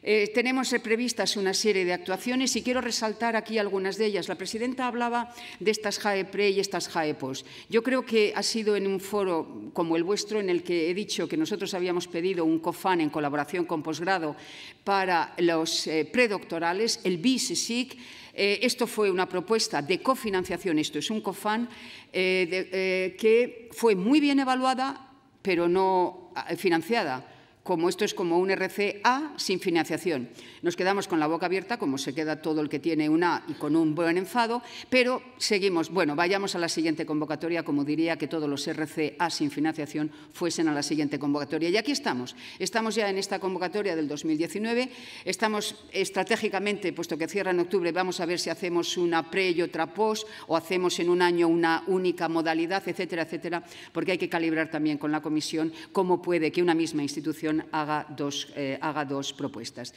Eh, tenemos previstas una serie de actuaciones y quiero resaltar aquí algunas de ellas. La presidenta hablaba de estas JAEPRE y estas JAEPOS. Yo creo que ha sido en un foro como el vuestro en el que he dicho que nosotros habíamos pedido un COFAN en colaboración con posgrado para los eh, predoctorales, el BIS-SIC... Eh, esto fue una propuesta de cofinanciación, esto es un COFAN, eh, eh, que fue muy bien evaluada, pero no financiada, como esto es como un RCA sin financiación. Nos quedamos con la boca abierta, como se queda todo el que tiene una y con un buen enfado, pero seguimos. Bueno, vayamos a la siguiente convocatoria, como diría que todos los RCA sin financiación fuesen a la siguiente convocatoria. Y aquí estamos. Estamos ya en esta convocatoria del 2019. Estamos estratégicamente, puesto que cierra en octubre, vamos a ver si hacemos una pre y otra post o hacemos en un año una única modalidad, etcétera, etcétera, porque hay que calibrar también con la Comisión cómo puede que una misma institución haga dos, eh, haga dos propuestas.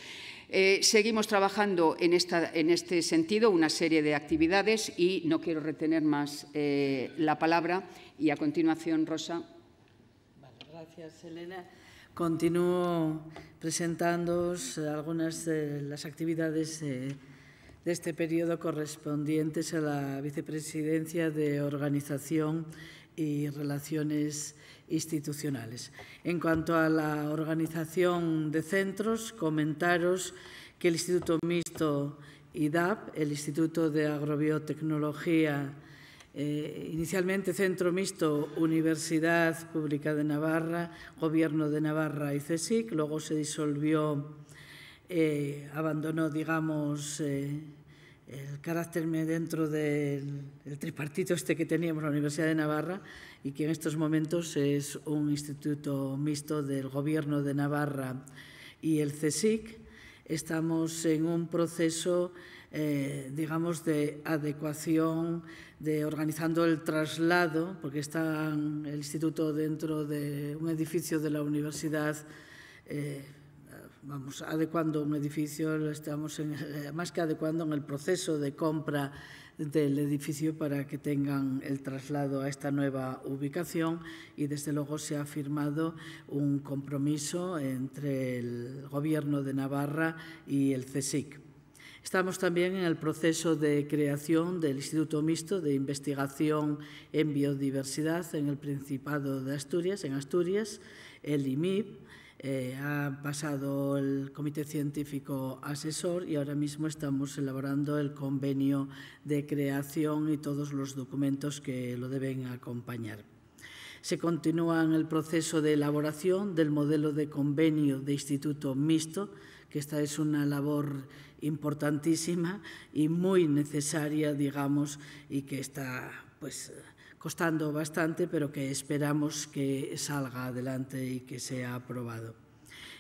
Eh, seguimos trabajando en, este sentido una serie de actividades y no quiero retener más eh, la palabra. Y a continuación, Rosa. gracias, Elena. Continúo presentándoos eh, algunas de las actividades de, de este periodo correspondientes a la vicepresidencia de organización y relaciones institucionales. En cuanto a la organización de centros, comentaros que el Instituto Mixto IDAP, el Instituto de Agrobiotecnología, eh, inicialmente Centro Mixto Universidad Pública de Navarra, Gobierno de Navarra y CESIC, luego se disolvió, eh, abandonó, digamos, eh, el carácter dentro del tripartito este que teníamos la Universidad de Navarra y que en estos momentos es un instituto mixto del Gobierno de Navarra y el CSIC. Estamos en un proceso, eh, digamos, de adecuación, de organizando el traslado, porque está el instituto dentro de un edificio de la universidad. Eh, vamos adecuando un edificio, estamos eh, más que adecuando en el proceso de compra del edificio para que tengan el traslado a esta nueva ubicación y desde luego se ha firmado un compromiso entre el Gobierno de Navarra y el CSIC. Estamos también en el proceso de creación del Instituto Mixto de Investigación en Biodiversidad en el Principado de Asturias, en Asturias, el IMIP, eh, ha pasado el Comité Científico Asesor y ahora mismo estamos elaborando el convenio de creación y todos los documentos que lo deben acompañar. Se continúa en el proceso de elaboración del modelo de convenio de instituto mixto, que esta es una labor importantísima y muy necesaria, digamos, y que está pues costando bastante, pero que esperamos que salga adelante y que sea aprobado.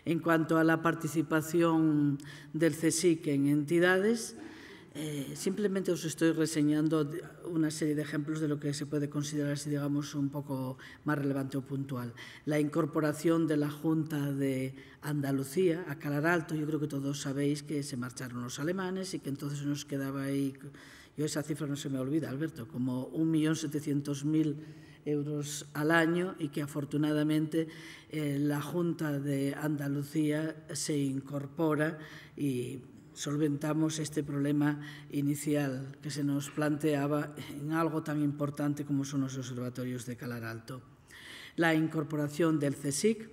En cuanto a la participación del CSIC en entidades, eh, simplemente os estoy reseñando una serie de ejemplos de lo que se puede considerar, si digamos, un poco más relevante o puntual. La incorporación de la Junta de Andalucía a Calaralto, yo creo que todos sabéis que se marcharon los alemanes y que entonces nos quedaba ahí esa cifra no se me olvida, Alberto, como 1.700.000 euros al año y que afortunadamente eh, la Junta de Andalucía se incorpora y solventamos este problema inicial que se nos planteaba en algo tan importante como son los observatorios de Calar Alto. La incorporación del CSIC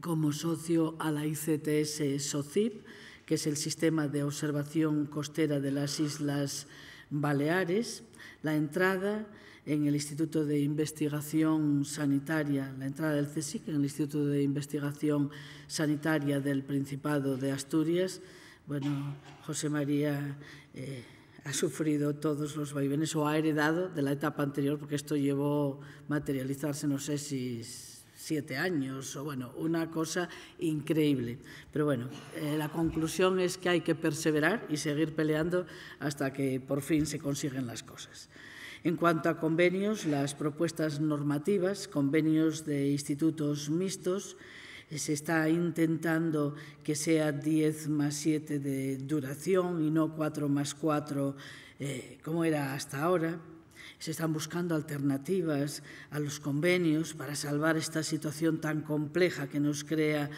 como socio a la ICTS-SOCIP que es el sistema de observación costera de las Islas Baleares, la entrada en el Instituto de Investigación Sanitaria, la entrada del CSIC en el Instituto de Investigación Sanitaria del Principado de Asturias. Bueno, José María eh, ha sufrido todos los vaivenes o ha heredado de la etapa anterior, porque esto llevó a materializarse, no sé si siete años, o bueno, una cosa increíble. Pero bueno, eh, la conclusión es que hay que perseverar y seguir peleando hasta que por fin se consiguen las cosas. En cuanto a convenios, las propuestas normativas, convenios de institutos mixtos, eh, se está intentando que sea 10 más 7 de duración y no 4 más 4 eh, como era hasta ahora se están buscando alternativas a los convenios para salvar esta situación tan compleja que nos crea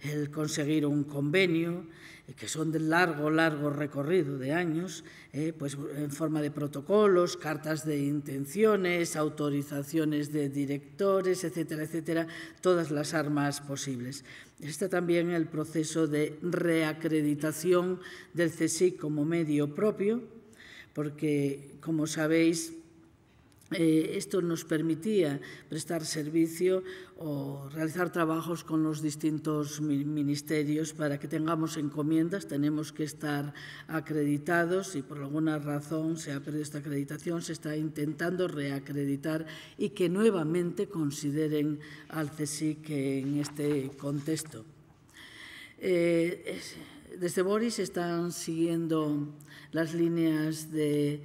el conseguir un convenio, eh, que son de largo, largo recorrido de años, eh, pues en forma de protocolos, cartas de intenciones, autorizaciones de directores, etcétera, etcétera, todas las armas posibles. Está también el proceso de reacreditación del CSIC como medio propio, porque, como sabéis, eh, esto nos permitía prestar servicio o realizar trabajos con los distintos ministerios para que tengamos encomiendas. Tenemos que estar acreditados y por alguna razón se ha perdido esta acreditación, se está intentando reacreditar y que nuevamente consideren al CSIC en este contexto. Eh, desde Boris están siguiendo las líneas de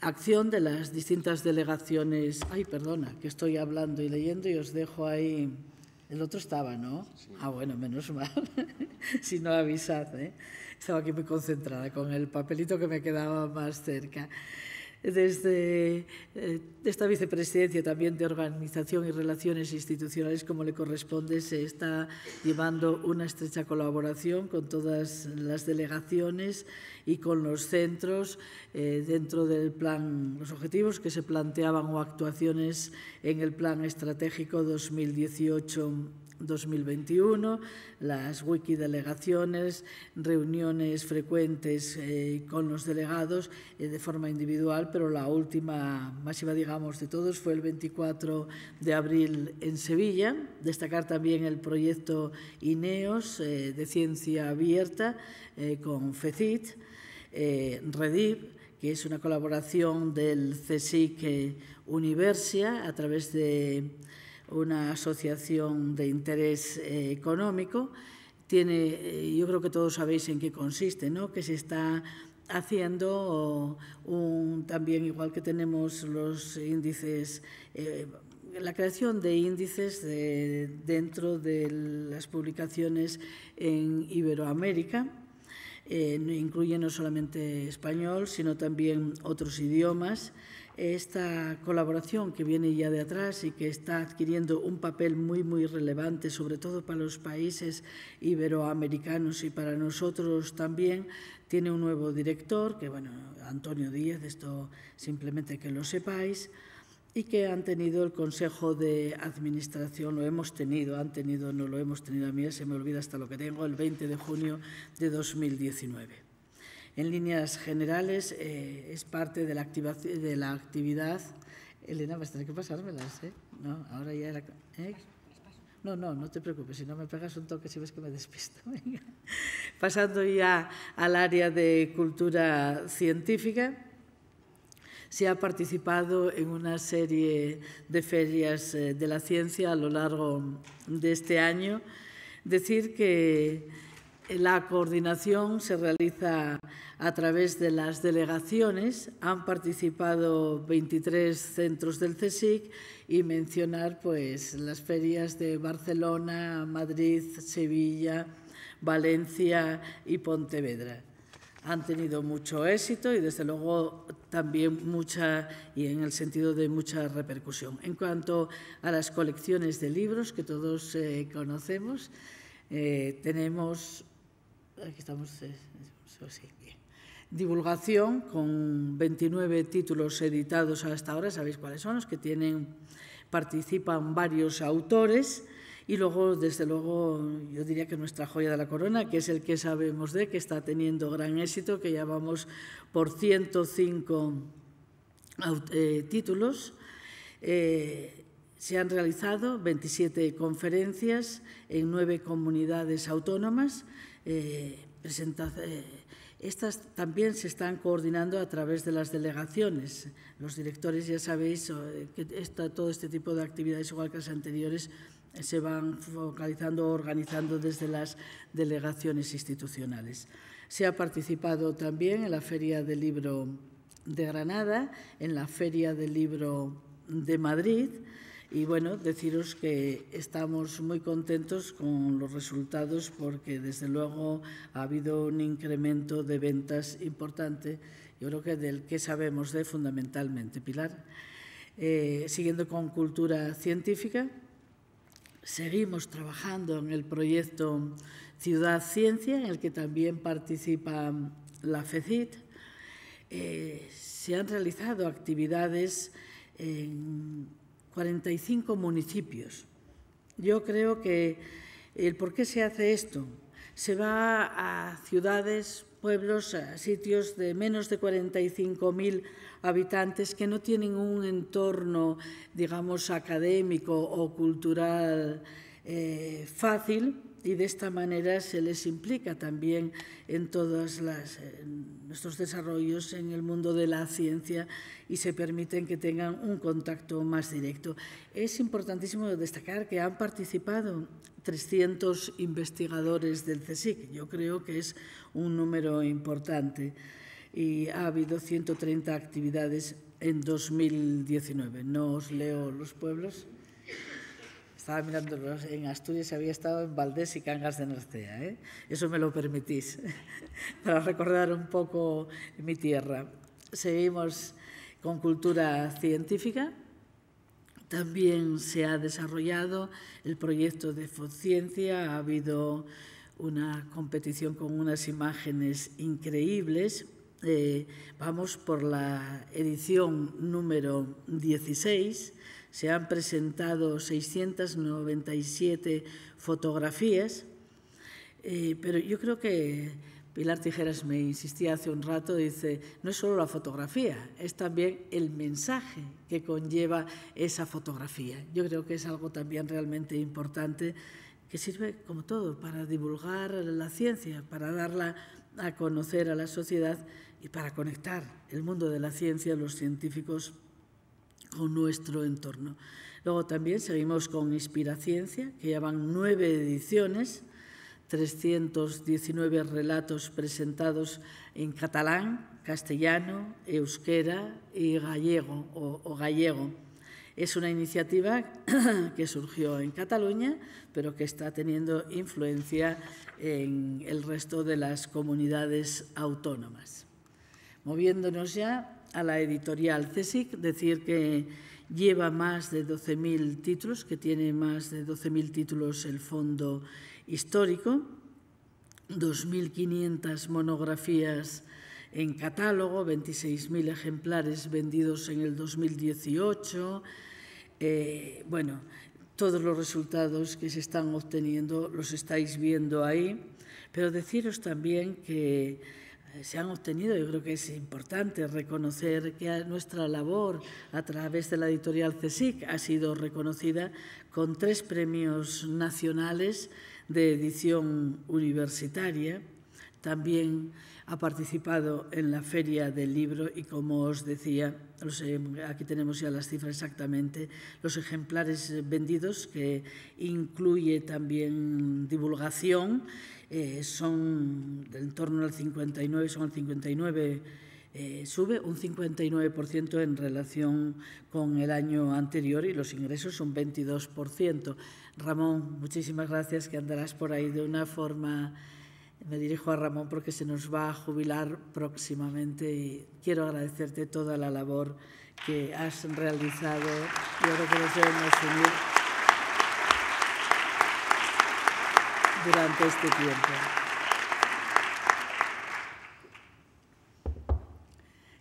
acción de las distintas delegaciones. Ay, perdona, que estoy hablando y leyendo y os dejo ahí. El otro estaba, ¿no? Ah, bueno, menos mal. si no, avisad. ¿eh? Estaba aquí muy concentrada con el papelito que me quedaba más cerca desde eh, esta vicepresidencia también de Organización y Relaciones Institucionales, como le corresponde, se está llevando una estrecha colaboración con todas las delegaciones y con los centros eh, dentro del plan, los objetivos que se planteaban o actuaciones en el plan estratégico 2018 2021, las wikidelegaciones, reuniones frecuentes eh, con los delegados eh, de forma individual, pero la última masiva, digamos, de todos fue el 24 de abril en Sevilla. Destacar también el proyecto INEOS eh, de ciencia abierta con FECIT, REDIP que es una colaboración del CSIC Universia a través de una asociación de interés eh, económico. Tiene, eh, yo creo que todos sabéis en qué consiste, que se está haciendo también, igual que tenemos los índices, eh, la creación de índices dentro de las publicaciones en Iberoamérica. incluye no solamente español, sino también otros idiomas esta colaboración que viene ya de atrás y que está adquiriendo un papel muy, muy relevante, sobre todo para los países iberoamericanos y para nosotros también, tiene un nuevo director, que bueno, Antonio Díez, esto simplemente que lo sepáis, y que han tenido el Consejo de Administración, lo hemos tenido, han tenido, no lo hemos tenido, a mí se me olvida hasta lo que tengo, el 20 de junio de 2019. En líneas generales, eh, es parte de la, de la actividad. Elena, vas a tener que pasármelas, ¿eh? No, ahora ya ¿eh? No, no, no te preocupes, si no me pegas un toque si ves que me despisto. Pasando ya al área de cultura científica, se ha participado en una serie de ferias de la ciencia a lo largo de este año. Decir que la coordinación se realiza a través de las delegaciones. Han participado 23 centros del CSIC y mencionar pues, las ferias de Barcelona, Madrid, Sevilla, Valencia y Pontevedra. Han tenido mucho éxito y, desde luego, también mucha, y en el sentido de mucha repercusión. En cuanto a las colecciones de libros que todos eh, conocemos, eh, tenemos aquí estamos, Divulgación con 29 títulos editados hasta ahora, sabéis cuáles son, los que tienen, participan varios autores. Y luego, desde luego, yo diría que nuestra joya de la corona, que es el que sabemos de, que está teniendo gran éxito, que ya vamos por 105 eh, títulos. Eh, se han realizado 27 conferencias en nueve comunidades autónomas eh, eh, estas también se están coordinando a través de las delegaciones. Los directores ya sabéis eh, que todo este tipo de actividades, igual que las anteriores, se van focalizando organizando desde las delegaciones institucionales. Se ha participado también en la Feria del Libro de Granada, en la Feria del Libro de Madrid, y bueno, deciros que estamos muy contentos con los resultados porque desde luego ha habido un incremento de ventas importante, yo creo que del que sabemos de fundamentalmente, Pilar. Eh, siguiendo con cultura científica, seguimos trabajando en el proyecto Ciudad Ciencia, en el que también participa la FECIT. Eh, se han realizado actividades en 45 municipios. Yo creo que el por qué se hace esto. Se va a ciudades, pueblos, a sitios de menos de 45.000 habitantes que no tienen un entorno, digamos, académico o cultural eh, fácil y de esta manera se les implica también en todos nuestros desarrollos en el mundo de la ciencia y se permiten que tengan un contacto más directo. Es importantísimo destacar que han participado 300 investigadores del CSIC. Yo creo que es un número importante y ha habido 130 actividades en 2019. No os leo los pueblos estaba mirando en Asturias había estado en Valdés y Cangas de Narcea. ¿eh? Eso me lo permitís, para recordar un poco mi tierra. Seguimos con cultura científica. También se ha desarrollado el proyecto de Fociencia. Ha habido una competición con unas imágenes increíbles. Eh, vamos por la edición número 16 se han presentado 697 fotografías, eh, pero yo creo que Pilar Tijeras me insistía hace un rato, dice, no es solo la fotografía, es también el mensaje que conlleva esa fotografía. Yo creo que es algo también realmente importante que sirve, como todo, para divulgar la ciencia, para darla a conocer a la sociedad y para conectar el mundo de la ciencia, los científicos con nuestro entorno. Luego también seguimos con Inspiraciencia, que llevan van nueve ediciones, 319 relatos presentados en catalán, castellano, euskera y gallego gallego. Es una iniciativa que surgió en Cataluña, pero que está teniendo influencia en el resto de las comunidades autónomas. Moviéndonos ya a la editorial CESIC, decir que lleva más de 12.000 títulos, que tiene más de 12.000 títulos el fondo histórico, 2.500 monografías en catálogo, 26.000 ejemplares vendidos en el 2018. Eh, bueno, todos los resultados que se están obteniendo los estáis viendo ahí, pero deciros también que eh, se han obtenido. Yo creo que es importante reconocer que nuestra labor a través de la editorial CSIC ha sido reconocida con tres premios nacionales de edición universitaria también ha participado en la Feria del Libro y, como os decía, eh, aquí tenemos ya las cifras exactamente, los ejemplares eh, vendidos, que incluye también divulgación, eh, son en torno al 59, son el 59 sube un 59% en relación con el año anterior y los ingresos son 22%. Ramón, muchísimas gracias que andarás por ahí de una forma me dirijo a Ramón porque se nos va a jubilar próximamente y quiero agradecerte toda la labor que has realizado. Yo creo que nos debemos unir durante este tiempo.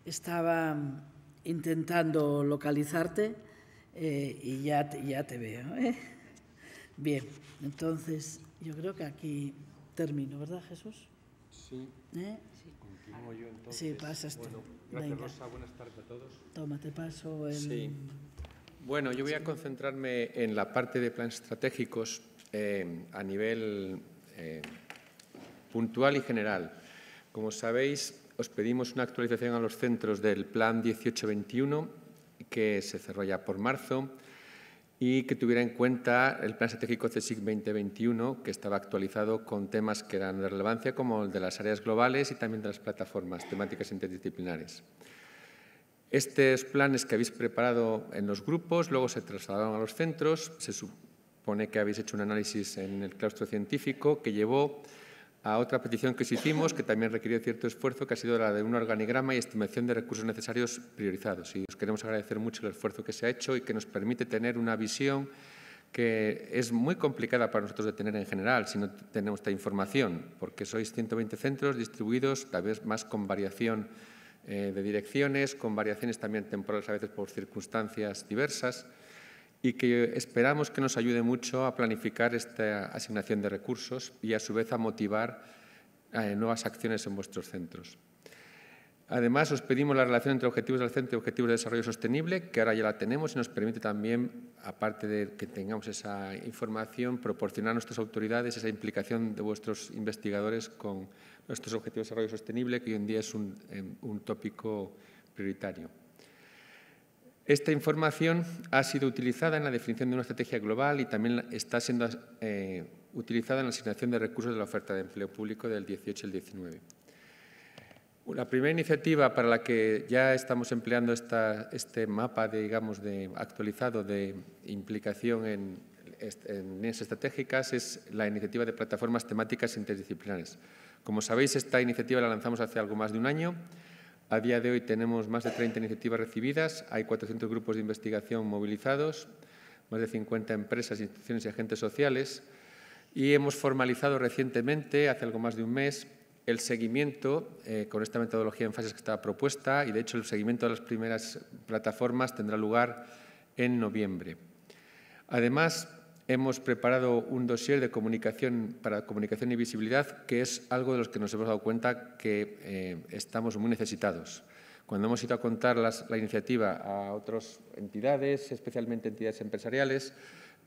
Estaba intentando localizarte eh, y ya te, ya te veo. ¿eh? Bien, entonces yo creo que aquí Termino, ¿verdad, Jesús? Sí. ¿Eh? yo pasas tú. Bueno, gracias, Rosa. Buenas tardes a todos. Tómate paso el. Bueno, yo voy a concentrarme en la parte de planes estratégicos eh, a nivel eh, puntual y general. Como sabéis, os pedimos una actualización a los centros del Plan 1821, que se cerró ya por marzo y que tuviera en cuenta el Plan Estratégico CSIC 2021, que estaba actualizado con temas que eran de relevancia, como el de las áreas globales y también de las plataformas temáticas interdisciplinares. Estos planes que habéis preparado en los grupos luego se trasladaron a los centros. Se supone que habéis hecho un análisis en el claustro científico que llevó a otra petición que hicimos, que también requirió cierto esfuerzo, que ha sido la de un organigrama y estimación de recursos necesarios priorizados. Y os queremos agradecer mucho el esfuerzo que se ha hecho y que nos permite tener una visión que es muy complicada para nosotros de tener en general si no tenemos esta información, porque sois 120 centros distribuidos, tal vez más con variación eh, de direcciones, con variaciones también temporales a veces por circunstancias diversas y que esperamos que nos ayude mucho a planificar esta asignación de recursos y a su vez a motivar eh, nuevas acciones en vuestros centros. Además, os pedimos la relación entre objetivos del centro y objetivos de desarrollo sostenible, que ahora ya la tenemos y nos permite también, aparte de que tengamos esa información, proporcionar a nuestras autoridades esa implicación de vuestros investigadores con nuestros objetivos de desarrollo sostenible, que hoy en día es un eh, tópico prioritario. Esta información ha sido utilizada en la definición de una estrategia global y también está siendo eh, utilizada en la asignación de recursos de la oferta de empleo público del 18 al 19. La primera iniciativa para la que ya estamos empleando este mapa de, digamos, actualizado de implicación en, en líneas estratégicas es la iniciativa de plataformas temáticas interdisciplinares. Como sabéis, esta iniciativa la lanzamos hace algo más de un año a día de hoy tenemos más de 30 iniciativas recibidas, hay 400 grupos de investigación movilizados, más de 50 empresas, instituciones y agentes sociales y hemos formalizado recientemente, hace algo más de un mes, el seguimiento eh, con esta metodología en fases que está propuesta y, de hecho, el seguimiento de las primeras plataformas tendrá lugar en noviembre. Además, Hemos preparado un dossier de comunicación para comunicación y visibilidad, que es algo de los que nos hemos dado cuenta que eh, estamos muy necesitados. Cuando hemos ido a contar la iniciativa a otras entidades, especialmente entidades empresariales,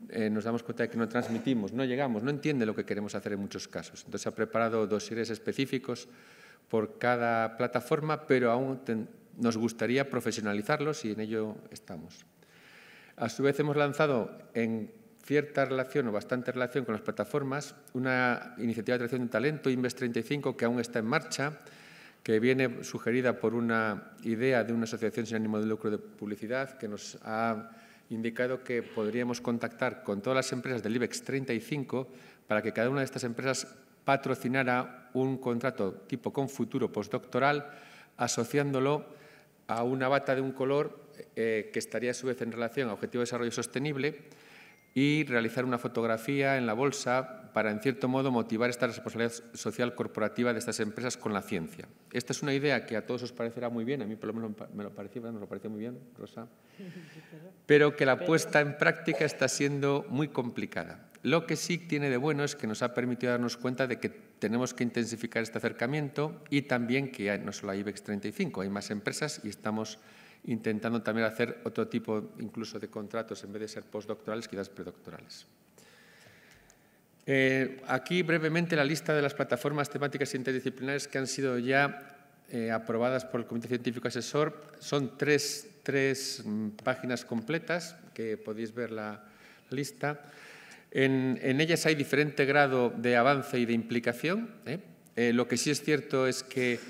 eh, nos damos cuenta de que no transmitimos, no llegamos, no entiende lo que queremos hacer en muchos casos. Entonces, se ha preparado dosieres específicos por cada plataforma, pero aún nos gustaría profesionalizarlos y en ello estamos. A su vez, hemos lanzado en cierta relación o bastante relación con las plataformas, una iniciativa de atracción de talento, Inves 35, que aún está en marcha, que viene sugerida por una idea de una asociación sin ánimo de lucro de publicidad que nos ha indicado que podríamos contactar con todas las empresas del IBEX 35 para que cada una de estas empresas patrocinara un contrato tipo con futuro postdoctoral asociándolo a una bata de un color eh, que estaría a su vez en relación a Objetivo de Desarrollo Sostenible y realizar una fotografía en la bolsa para, en cierto modo, motivar esta responsabilidad social corporativa de estas empresas con la ciencia. Esta es una idea que a todos os parecerá muy bien, a mí por lo menos me lo parecía me lo pareció muy bien, Rosa, pero que la puesta en práctica está siendo muy complicada. Lo que sí tiene de bueno es que nos ha permitido darnos cuenta de que tenemos que intensificar este acercamiento y también que no solo hay IBEX 35, hay más empresas y estamos intentando también hacer otro tipo incluso de contratos, en vez de ser postdoctorales, quizás predoctorales. Eh, aquí brevemente la lista de las plataformas temáticas interdisciplinares que han sido ya eh, aprobadas por el Comité Científico Asesor. Son tres, mm, páginas completas que podéis ver la lista. En, ellas hay diferente grado de avance y de implicación. ¿eh? lo que sí es cierto es que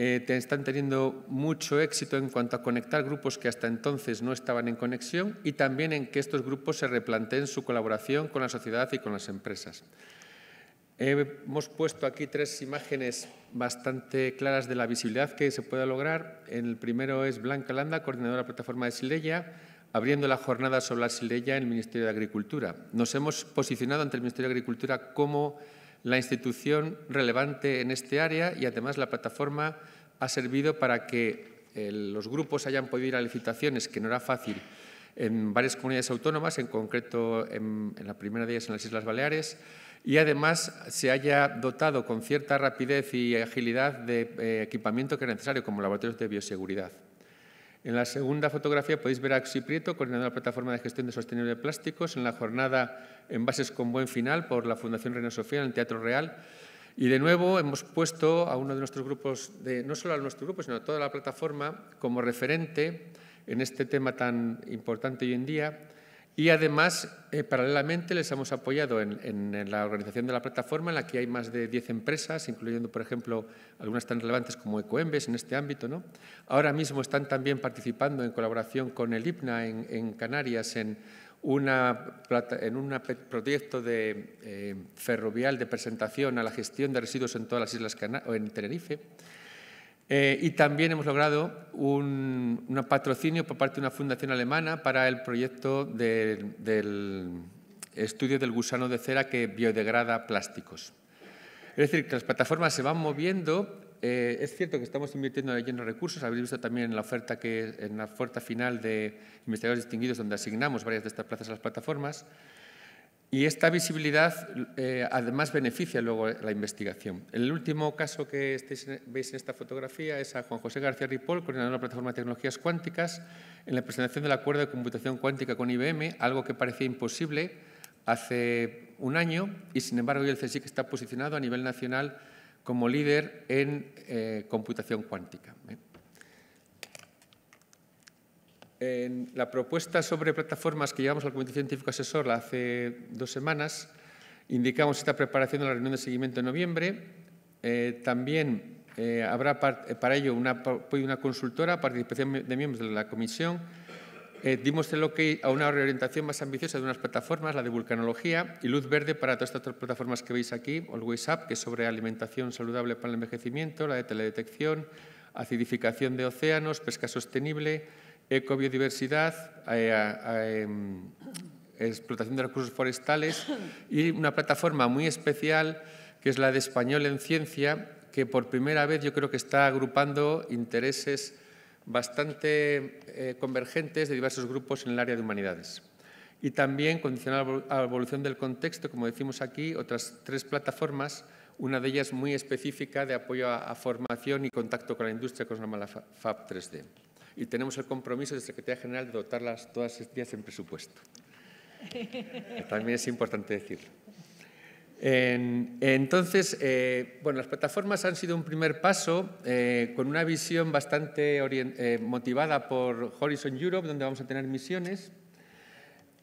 eh, están teniendo mucho éxito en cuanto a conectar grupos que hasta entonces no estaban en conexión y también en que estos grupos se replanteen su colaboración con la sociedad y con las empresas. hemos puesto aquí tres imágenes bastante claras de la visibilidad que se puede lograr. El primero es Blanca Landa, coordinadora de la plataforma de Sileya, abriendo la jornada sobre la Sileya en el Ministerio de Agricultura. Nos hemos posicionado ante el Ministerio de Agricultura como la institución relevante en este área y además la plataforma ha servido para que eh, los grupos hayan podido ir a licitaciones, que no era fácil, en varias comunidades autónomas, en concreto en, la primera de ellas en las Islas Baleares, y además se haya dotado con cierta rapidez y agilidad de eh, equipamiento que era necesario, como laboratorios de bioseguridad. En la segunda fotografía podéis ver a Axi Prieto, coordinador de la Plataforma de Gestión de Sostenible de Plásticos, en la jornada Envases con Buen Final por la Fundación Reina Sofía en el Teatro Real. Y de nuevo hemos puesto a uno de nuestros grupos, no solo a nuestro grupo, sino a toda la plataforma, como referente en este tema tan importante hoy en día, y además, eh, paralelamente, les hemos apoyado en, la organización de la plataforma, en la que hay más de 10 empresas, incluyendo, por ejemplo, algunas tan relevantes como Ecoembes en este ámbito. Ahora mismo están también participando en colaboración con el IPNA en, Canarias en un proyecto de, eh, ferrovial de presentación a la gestión de residuos en todas las islas en Tenerife. Eh, y también hemos logrado un, patrocinio por parte de una fundación alemana para el proyecto del estudio del gusano de cera que biodegrada plásticos. Es decir, que las plataformas se van moviendo. Eh, es cierto que estamos invirtiendo en llenos recursos. Habéis visto también en la oferta que en la oferta final de investigadores distinguidos, donde asignamos varias de estas plazas a las plataformas. Y esta visibilidad eh, además beneficia luego la investigación. El último caso que veis en esta fotografía es a Juan José García Ripoll, coordinador de la Plataforma de Tecnologías Cuánticas, en la presentación del acuerdo de computación cuántica con IBM, algo que parecía imposible hace un año y sin embargo hoy el CSIC está posicionado a nivel nacional como líder en eh, computación cuántica. En la propuesta sobre plataformas que llevamos al Comité Científico Asesor hace dos semanas, indicamos esta preparación de la reunión de seguimiento en noviembre. Eh, también eh, habrá eh, para ello una, una consultora, participación de miembros de la comisión. Eh, dimos el ok a una orientación más ambiciosa de unas plataformas, la de vulcanología, y luz verde para todas estas plataformas que veis aquí, el Up, que es sobre alimentación saludable para el envejecimiento, la de teledetección, acidificación de océanos, pesca sostenible, ecobiodiversidad, eh, eh, em, explotación de recursos forestales y una plataforma muy especial que es la de Español en Ciencia, que por primera vez yo creo que está agrupando intereses bastante eh, convergentes de diversos grupos en el área de humanidades. Y también, condicionada a la evolución del contexto, como decimos aquí, otras tres plataformas, una de ellas muy específica de apoyo a, formación y contacto con la industria, que es la fap 3D y tenemos el compromiso de Secretaría General de dotarlas todas días en presupuesto. También es importante decirlo. entonces, eh, bueno, las plataformas han sido un primer paso eh, con una visión bastante eh, motivada por Horizon Europe, donde vamos a tener misiones.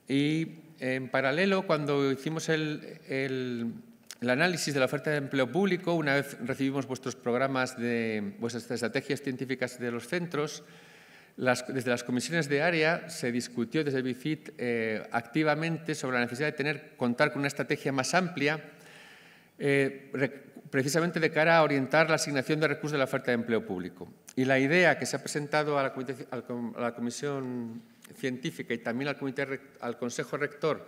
Y en paralelo, cuando hicimos el, el, el, análisis de la oferta de empleo público, una vez recibimos vuestros programas de vuestras estrategias científicas de los centros, desde las comisiones de área se discutió desde el BIFIT eh, activamente sobre la necesidad de contar con una estrategia más amplia, eh, precisamente de cara a orientar la asignación de recursos de la oferta de empleo público. Y la idea que se ha presentado a la, Comisión Científica y también al, comité, al Consejo Rector,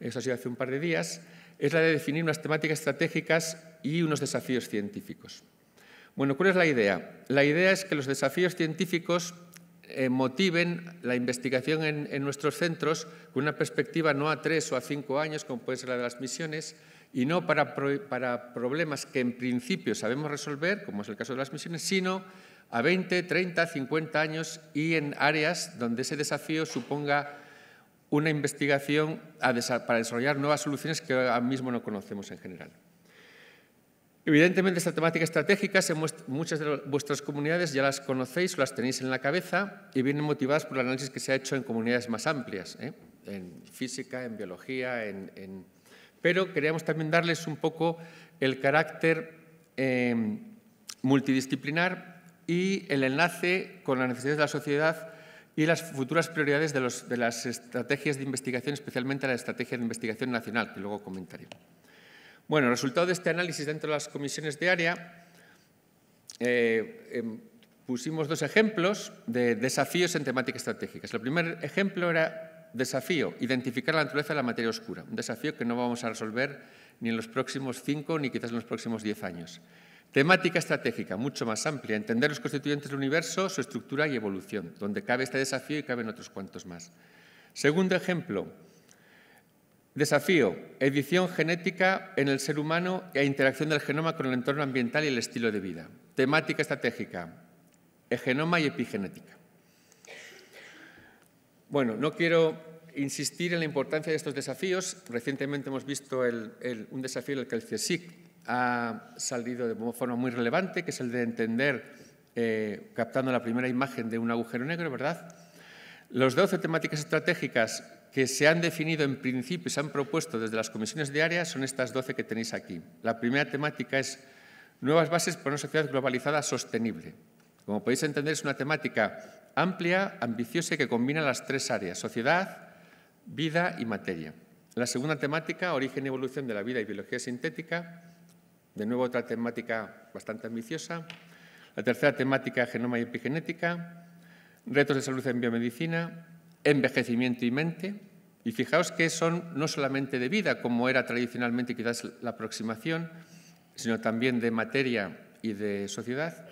eso ha sido hace un par de días, es la de definir unas temáticas estratégicas y unos desafíos científicos. Bueno, ¿cuál es la idea? La idea es que los desafíos científicos eh, motiven la investigación en, nuestros centros con una perspectiva no a tres o a cinco años, como puede ser la de las misiones, y no para, problemas que en principio sabemos resolver, como es el caso de las misiones, sino a 20, 30, 50 años y en áreas donde ese desafío suponga una investigación para desarrollar nuevas soluciones que ahora mismo no conocemos en general. Evidentemente, esta temática estratégica muchas de vuestras comunidades ya las conocéis o las tenéis en la cabeza y vienen motivadas por el análisis que se ha hecho en comunidades más amplias, ¿eh? en física, en biología, pero queríamos también darles un poco el carácter em, multidisciplinar y el enlace con las necesidades de la sociedad y las futuras prioridades de, de las estrategias de investigación, especialmente la estrategia de investigación nacional, que luego comentaré. Bueno, el resultado de este análisis dentro de las comisiones de área, eh, em, pusimos dos ejemplos de desafíos en temática estratégicas. El primer ejemplo era desafío, identificar la naturaleza de la materia oscura, un desafío que no vamos a resolver ni en los próximos cinco ni quizás en los próximos diez años. Temática estratégica, mucho más amplia, entender los constituyentes del universo, su estructura y evolución, donde cabe este desafío y caben otros cuantos más. Segundo ejemplo, Desafío, edición genética en el ser humano e interacción del genoma con el entorno ambiental y el estilo de vida. Temática estratégica, el genoma y epigenética. Bueno, no quiero insistir en la importancia de estos desafíos. Recientemente hemos visto un desafío en el que el CSIC ha salido de forma muy relevante, que es el de entender, eh, captando la primera imagen de un agujero negro, ¿verdad? Los 12 temáticas estratégicas que se han definido en principio y se han propuesto desde las comisiones diarias, son estas doce que tenéis aquí. La primera temática es nuevas bases para una sociedad globalizada sostenible. Como podéis entender, es una temática amplia, ambiciosa y que combina las tres áreas, sociedad, vida y materia. La segunda temática, origen y evolución de la vida y biología sintética, de nuevo otra temática bastante ambiciosa. La tercera temática, genoma y epigenética, retos de salud en biomedicina, envejecimiento y mente. Y fijaos que son no solamente de vida, como era tradicionalmente quizás la aproximación, sino también de materia y de sociedad.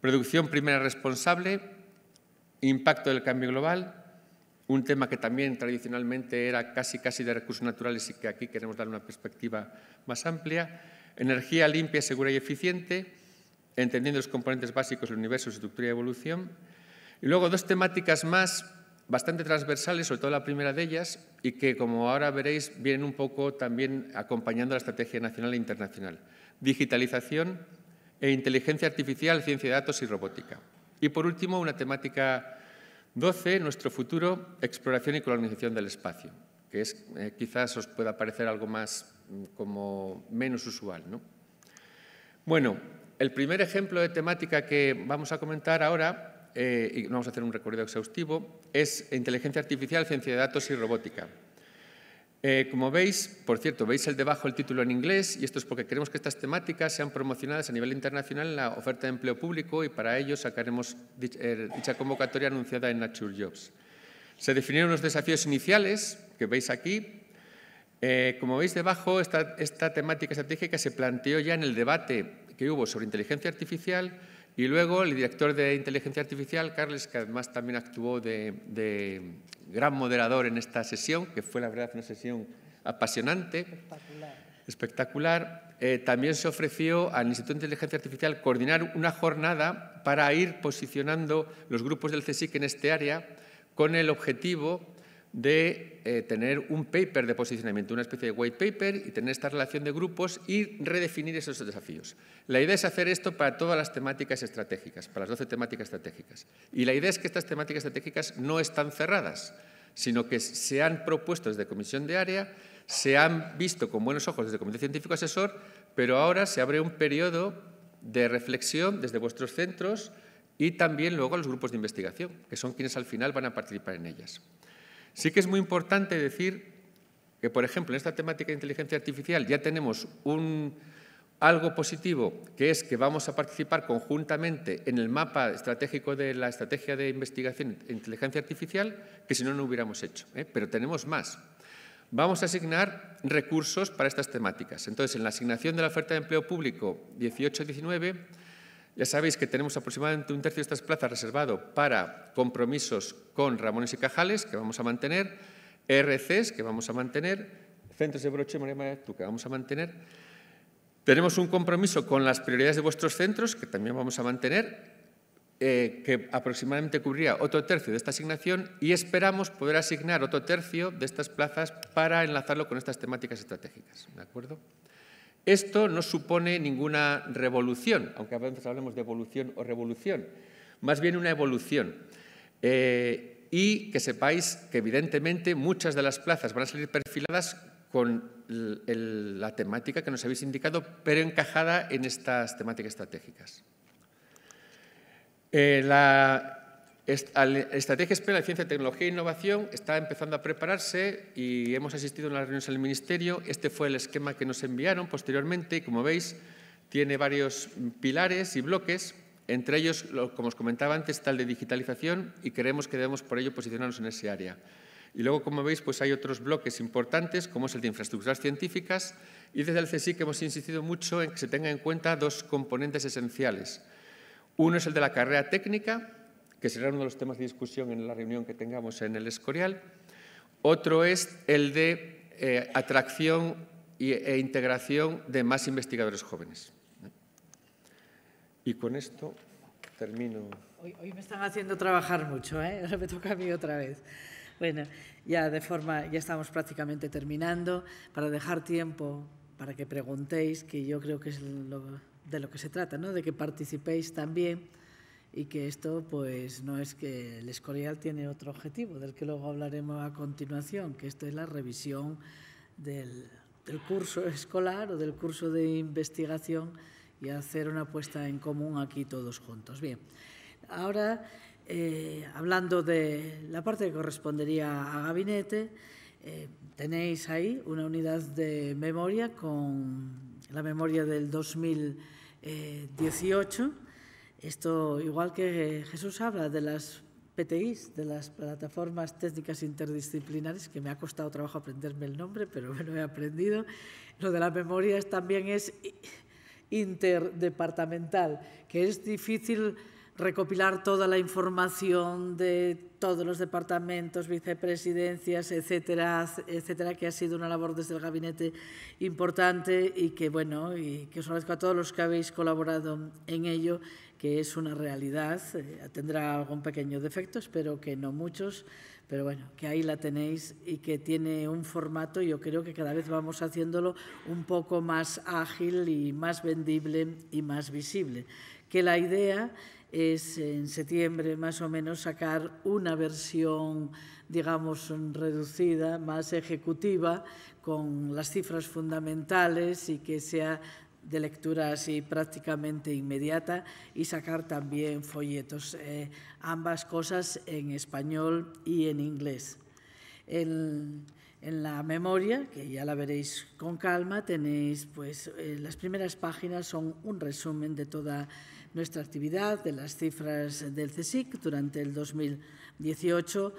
Producción primera responsable, impacto del cambio global, un tema que también tradicionalmente era casi casi de recursos naturales y que aquí queremos dar una perspectiva más amplia, energía limpia, segura y eficiente, entendiendo los componentes básicos del universo, estructura y evolución, y luego dos temáticas más bastante transversales, sobre todo la primera de ellas, y que, como ahora veréis, vienen un poco también acompañando la estrategia nacional e internacional. Digitalización e inteligencia artificial, ciencia de datos y robótica. Y, por último, una temática 12, nuestro futuro, exploración y colonización del espacio, que es, eh, quizás os pueda parecer algo más mm, como menos usual. ¿no? Bueno, el primer ejemplo de temática que vamos a comentar ahora eh, y vamos a hacer un recorrido exhaustivo, es inteligencia artificial, ciencia de datos y robótica. Eh, como veis, por cierto, veis el debajo el título en inglés y esto es porque queremos que estas temáticas sean promocionadas a nivel internacional en la oferta de empleo público y para ello sacaremos er, dicha, convocatoria anunciada en Nature Jobs. Se definieron los desafíos iniciales que veis aquí. Eh, como veis debajo, esta, esta temática estratégica se planteó ya en el debate que hubo sobre inteligencia artificial y luego el director de Inteligencia Artificial, Carles, que además también actuó de, gran moderador en esta sesión, que fue la verdad una sesión apasionante, espectacular, eh, también se ofreció al Instituto de Inteligencia Artificial coordinar una jornada para ir posicionando los grupos del CSIC en este área con el objetivo de eh, tener un paper de posicionamiento, una especie de white paper y tener esta relación de grupos y redefinir esos desafíos. La idea es hacer esto para todas las temáticas estratégicas, para las 12 temáticas estratégicas. Y la idea es que estas temáticas estratégicas no están cerradas, sino que se han propuesto desde comisión de área, se han visto con buenos ojos desde comité científico asesor, pero ahora se abre un periodo de reflexión desde vuestros centros y también luego a los grupos de investigación, que son quienes al final van a participar en ellas. Sí que es muy importante decir que, por ejemplo, en esta temática de inteligencia artificial ya tenemos algo positivo, que es que vamos a participar conjuntamente en el mapa estratégico de la estrategia de investigación de inteligencia artificial, que si no, no hubiéramos hecho. ¿eh? Pero tenemos más. Vamos a asignar recursos para estas temáticas. Entonces, en la asignación de la oferta de empleo público 18-19, ya sabéis que tenemos aproximadamente un tercio de estas plazas reservado para compromisos con Ramones y Cajales, que vamos a mantener, ERCs, que vamos a mantener, Centros de Broche, María María, que vamos a mantener. Tenemos un compromiso con las prioridades de vuestros centros, que también vamos a mantener, eh, que aproximadamente cubriría otro tercio de esta asignación y esperamos poder asignar otro tercio de estas plazas para enlazarlo con estas temáticas estratégicas. ¿De acuerdo? Esto no supone ninguna revolución, aunque a veces hablemos de evolución o revolución, más bien una evolución. Eh, y que sepáis que evidentemente muchas de las plazas van a salir perfiladas con la temática que nos habéis indicado, pero encajada en estas temáticas estratégicas. Eh, la la estrategia Espera de Ciencia, Tecnología e Innovación está empezando a prepararse y hemos asistido a las reuniones del Ministerio. Este fue el esquema que nos enviaron posteriormente y, como veis, tiene varios pilares y bloques. Entre ellos, como os comentaba antes, está el de digitalización y creemos que debemos por ello posicionarnos en ese área. Y luego, como veis, pues hay otros bloques importantes, como es el de infraestructuras científicas, y desde el CSIC hemos insistido mucho en que se tengan en cuenta dos componentes esenciales. Uno es el de la carrera técnica, que será uno de los temas de discusión en la reunión que tengamos en el Escorial. Otro es el de eh, atracción e integración de más investigadores jóvenes. Y con esto termino. Hoy, me están haciendo trabajar mucho, ¿eh? ahora me toca a mí otra vez. Bueno, ya de forma, ya estamos prácticamente terminando, para dejar tiempo para que preguntéis, que yo creo que es de lo que se trata, ¿no? de que participéis también y que esto pues no es que el Escorial tiene otro objetivo del que luego hablaremos a continuación, que esto es la revisión del, curso escolar o del curso de investigación y hacer una apuesta en común aquí todos juntos. Bien, ahora eh, hablando de la parte que correspondería a gabinete, eh, tenéis ahí una unidad de memoria con la memoria del 2018 esto, igual que Jesús habla de las PTIs, de las plataformas técnicas interdisciplinares, que me ha costado trabajo aprenderme el nombre, pero me lo he aprendido. Lo de las memorias también es interdepartamental, que es difícil recopilar toda la información de todos los departamentos, vicepresidencias, etcétera, etcétera, que ha sido una labor desde el gabinete importante y que bueno, y que os agradezco a todos los que habéis colaborado en ello que es una realidad. Eh, tendrá algún pequeño defecto, espero que no muchos, pero bueno, que ahí la tenéis y que tiene un formato, yo creo que cada vez vamos haciéndolo un poco más ágil y más vendible y más visible. Que la idea es en septiembre más o menos sacar una versión, digamos, reducida, más ejecutiva, con las cifras fundamentales y que sea de lectura así prácticamente inmediata y sacar también folletos, eh, ambas cosas en español y en inglés. En, la memoria, que ya la veréis con calma, tenéis pues eh, las primeras páginas son un resumen de toda nuestra actividad, de las cifras del CSIC durante el 2018.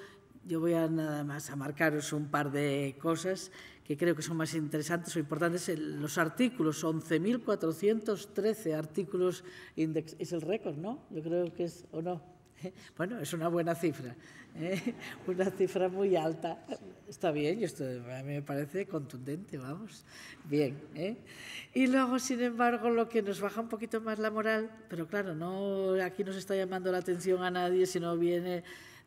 Yo voy a nada más a marcaros un par de cosas que creo que son más interesantes o importantes, los artículos, 11.413 artículos index, es el récord, ¿no? Yo creo que es, o no. Bueno, es una buena cifra, ¿eh? una cifra muy alta. Está bien, esto a mí me parece contundente, vamos. Bien. ¿eh? Y luego, sin embargo, lo que nos baja un poquito más la moral, pero claro, no aquí nos está llamando la atención a nadie, sino viene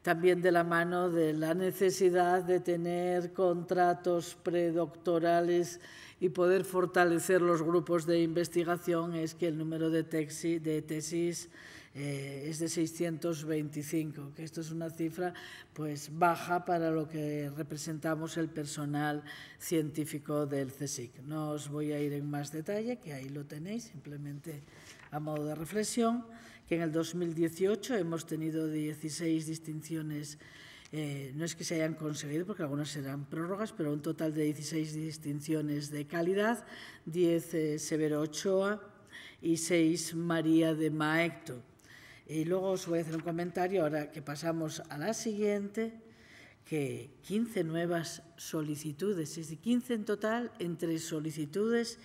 también de la mano de la necesidad de tener contratos predoctorales y poder fortalecer los grupos de investigación es que el número de, de tesis eh, es de 625, que esto es una cifra pues baja para lo que representamos el personal científico del CSIC. No os voy a ir en más detalle, que ahí lo tenéis, simplemente a modo de reflexión que en el 2018 hemos tenido 16 distinciones, eh, no es que se hayan conseguido, porque algunas serán prórrogas, pero un total de 16 distinciones de calidad, 10 eh, Severo Ochoa y 6 María de Maecto. Y luego os voy a hacer un comentario, ahora que pasamos a la siguiente, que 15 nuevas solicitudes, es decir, 15 en total entre solicitudes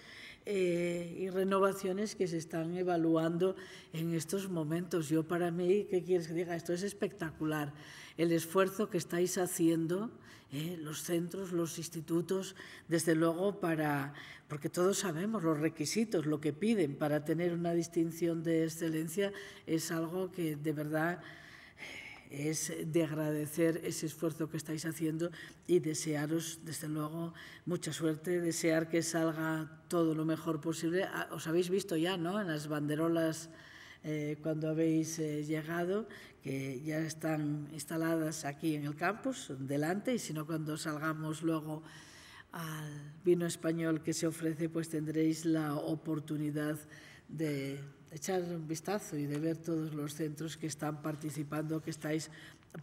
eh, y renovaciones que se están evaluando en estos momentos. Yo para mí, ¿qué quieres que diga? Esto es espectacular. El esfuerzo que estáis haciendo, eh, los centros, los institutos, desde luego para, porque todos sabemos los requisitos, lo que piden para tener una distinción de excelencia es algo que de verdad es de agradecer ese esfuerzo que estáis haciendo y desearos, desde luego, mucha suerte, desear que salga todo lo mejor posible. Ah, os habéis visto ya, ¿no?, en las banderolas eh, cuando habéis eh, llegado, que ya están instaladas aquí en el campus, delante, y si no, cuando salgamos luego al vino español que se ofrece, pues tendréis la oportunidad de echar un vistazo y de ver todos los centros que están participando, que estáis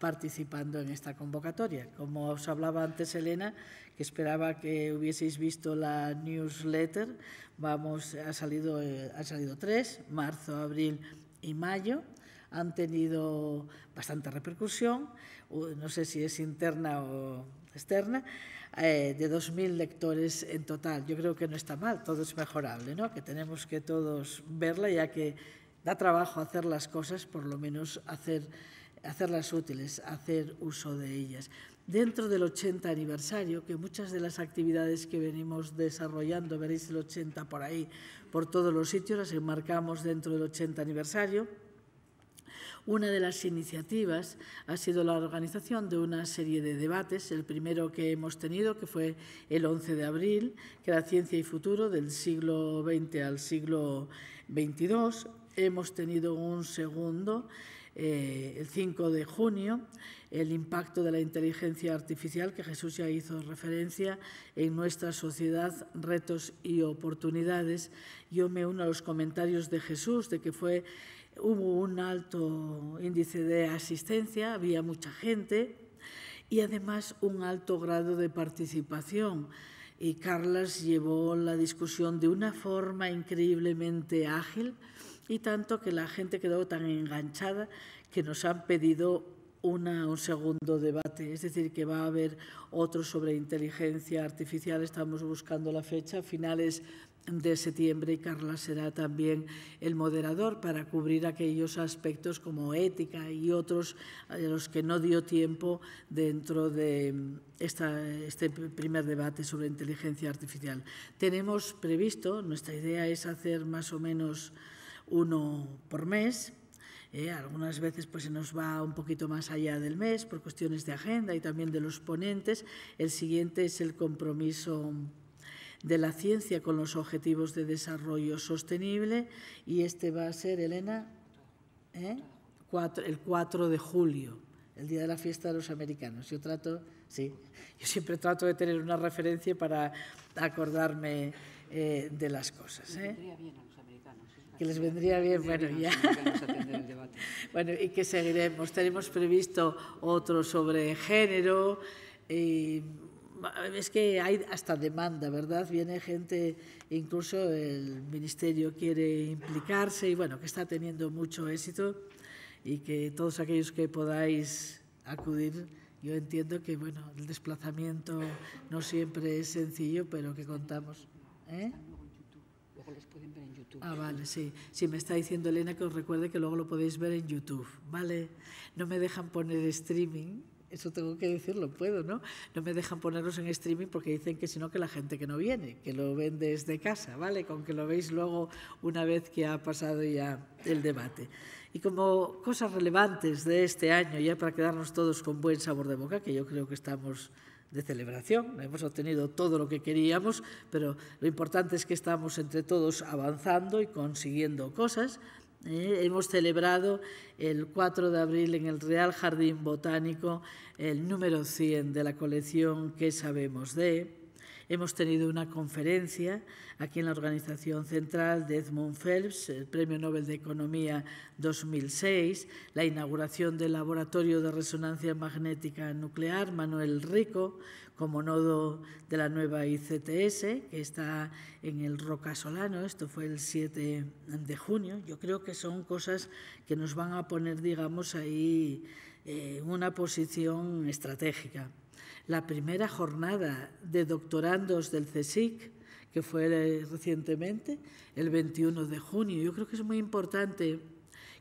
participando en esta convocatoria. Como os hablaba antes Elena, que esperaba que hubieseis visto la newsletter, vamos, ha salido, eh, ha salido tres, marzo, abril y mayo. Han tenido bastante repercusión, no sé si es interna o externa. Eh, de 2.000 lectores en total. Yo creo que no está mal, todo es mejorable, ¿no? que tenemos que todos verla, ya que da trabajo hacer las cosas, por lo menos hacer, hacerlas útiles, hacer uso de ellas. Dentro del 80 aniversario, que muchas de las actividades que venimos desarrollando, veréis el 80 por ahí, por todos los sitios, las enmarcamos dentro del 80 aniversario, una de las iniciativas ha sido la organización de una serie de debates, el primero que hemos tenido, que fue el 11 de abril, que era Ciencia y Futuro del siglo XX al siglo XXII. Hemos tenido un segundo. Eh, el 5 de junio, el impacto de la inteligencia artificial, que Jesús ya hizo referencia, en nuestra sociedad, retos y oportunidades. Yo me uno a los comentarios de Jesús de que fue hubo un alto índice de asistencia, había mucha gente y además un alto grado de participación. Y Carlas llevó la discusión de una forma increíblemente ágil y tanto que la gente quedó tan enganchada que nos han pedido una, un segundo debate, es decir, que va a haber otro sobre inteligencia artificial, estamos buscando la fecha, finales de septiembre y Carla será también el moderador para cubrir aquellos aspectos como ética y otros a los que no dio tiempo dentro de esta, este primer debate sobre inteligencia artificial. Tenemos previsto, nuestra idea es hacer más o menos uno por mes, eh, algunas veces pues, se nos va un poquito más allá del mes por cuestiones de agenda y también de los ponentes. El siguiente es el compromiso de la ciencia con los objetivos de desarrollo sostenible y este va a ser, Elena, ¿eh? el 4 de julio, el día de la fiesta de los americanos. Yo trato, sí, yo siempre trato de tener una referencia para acordarme eh, de las cosas. que ¿eh? les vendría bien, bueno, ya. bueno, y que seguiremos. Tenemos previsto otro sobre género es que hay hasta demanda, ¿verdad? Viene gente, incluso el Ministerio quiere implicarse y bueno, que está teniendo mucho éxito y que todos aquellos que podáis acudir, yo entiendo que bueno, el desplazamiento no siempre es sencillo, pero que contamos. ¿Eh? Luego les pueden ver en YouTube. Ah, vale, sí. Si me está diciendo Elena que os recuerde que luego lo podéis ver en YouTube, ¿vale? No me dejan poner streaming eso tengo que decirlo, puedo, ¿no? No me dejan ponerlos en streaming porque dicen que si no, que la gente que no viene, que lo ven desde casa, ¿vale? Con que lo veis luego una vez que ha pasado ya el debate. Y como cosas relevantes de este año, ya para quedarnos todos con buen sabor de boca, que yo creo que estamos de celebración, hemos obtenido todo lo que queríamos, pero lo importante es que estamos entre todos avanzando y consiguiendo cosas. ¿eh? hemos celebrado el 4 de abril en el Real Jardín Botánico el número 100 de la colección que sabemos de. Hemos tenido una conferencia aquí en la organización central de Edmund Phelps, el Premio Nobel de Economía 2006, la inauguración del Laboratorio de Resonancia Magnética Nuclear Manuel Rico como nodo de la nueva ICTS, que está en el Roca Solano, esto fue el 7 de junio. Yo creo que son cosas que nos van a poner, digamos, ahí eh, en una posición estratégica la primera jornada de doctorandos del CSIC, que fue eh, recientemente, el 21 de junio. Yo creo que es muy importante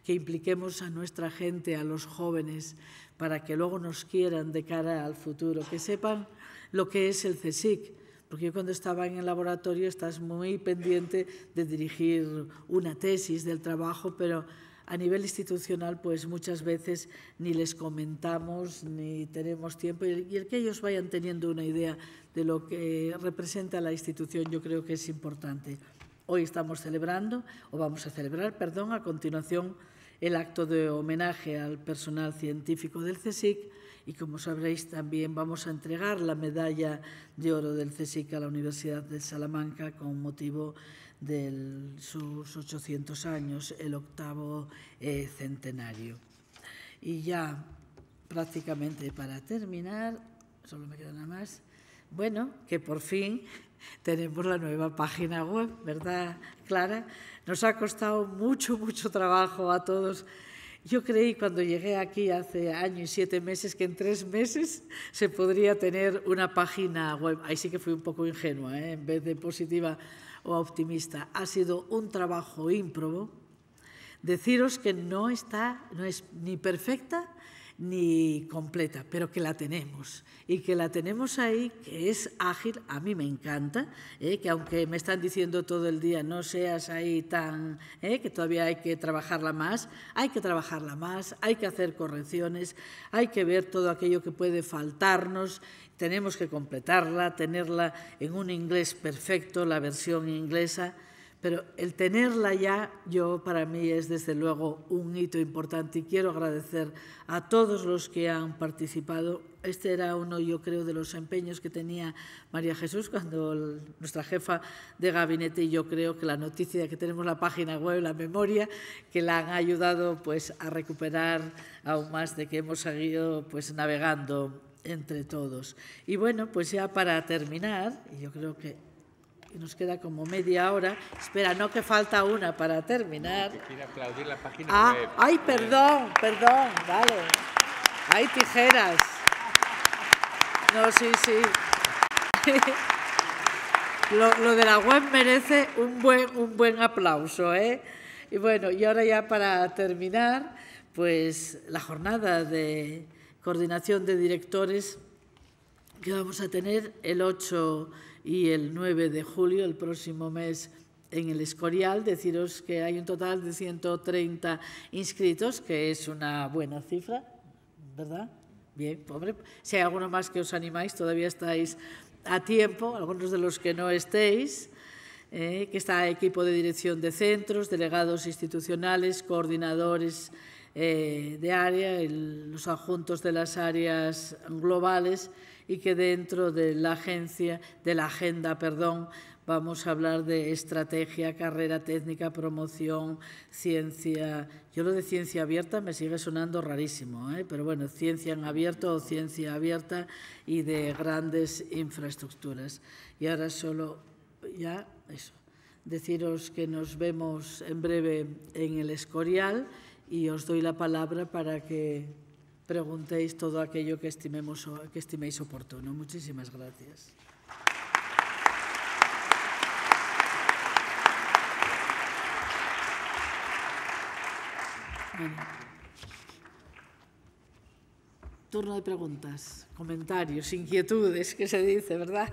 que impliquemos a nuestra gente, a los jóvenes, para que luego nos quieran de cara al futuro, que sepan lo que es el CSIC. Porque yo cuando estaba en el laboratorio estás muy pendiente de dirigir una tesis del trabajo, pero a nivel institucional, pues muchas veces ni les comentamos ni tenemos tiempo y el que ellos vayan teniendo una idea de lo que representa la institución yo creo que es importante. Hoy estamos celebrando, o vamos a celebrar, perdón, a continuación el acto de homenaje al personal científico del CSIC y, como sabréis, también vamos a entregar la medalla de oro del CSIC a la Universidad de Salamanca con motivo de sus 800 años, el octavo eh, centenario. Y ya prácticamente para terminar, solo me queda nada más, bueno, que por fin tenemos la nueva página web, ¿verdad, Clara? Nos ha costado mucho, mucho trabajo a todos yo creí cuando llegué aquí hace año y siete meses que en tres meses se podría tener una página web. Ahí sí que fui un poco ingenua, ¿eh? en vez de positiva o optimista. Ha sido un trabajo ímprobo. Deciros que no está, no es ni perfecta ni completa, pero que la tenemos. Y que la tenemos ahí, que es ágil, a mí me encanta, ¿eh? que aunque me están diciendo todo el día no seas ahí tan, ¿eh? que todavía hay que trabajarla más, hay que trabajarla más, hay que hacer correcciones, hay que ver todo aquello que puede faltarnos, tenemos que completarla, tenerla en un inglés perfecto, la versión inglesa. Pero el tenerla ya, yo para mí es desde luego un hito importante y quiero agradecer a todos los que han participado. Este era uno, yo creo, de los empeños que tenía María Jesús cuando nuestra jefa de gabinete y yo creo que la noticia de que tenemos la página web, la memoria, que la han ayudado pues a recuperar aún más de que hemos seguido pues navegando entre todos. Y bueno, pues ya para terminar, yo creo que nos queda como media hora. Espera, no que falta una para terminar. No, aplaudir la página ah, Ay, perdón, eh. perdón, vale. Hay tijeras. No, sí, sí. Lo, de la web merece un buen, un buen aplauso, ¿eh? Y bueno, y ahora ya para terminar, pues la jornada de coordinación de directores que vamos a tener el 8 de y el 9 de julio, el próximo mes, en el Escorial. Deciros que hay un total de 130 inscritos, que es una buena cifra, ¿verdad? Bien, pobre. Si hay alguno más que os animáis, todavía estáis a tiempo, algunos de los que no estéis. Eh, que está equipo de dirección de centros, delegados institucionales, coordinadores eh, de área, los adjuntos de las áreas globales, y que dentro de la agencia, de la agenda, perdón, vamos a hablar de estrategia, carrera técnica, promoción, ciencia. Yo lo de ciencia abierta me sigue sonando rarísimo, ¿eh? pero bueno, ciencia en abierto o ciencia abierta y de grandes infraestructuras. Y ahora solo, ya, eso. Deciros que nos vemos en breve en el Escorial y os doy la palabra para que preguntéis todo aquello que, estimemos, que estiméis oportuno. Muchísimas gracias. Turno de preguntas, comentarios, inquietudes, que se dice, ¿verdad?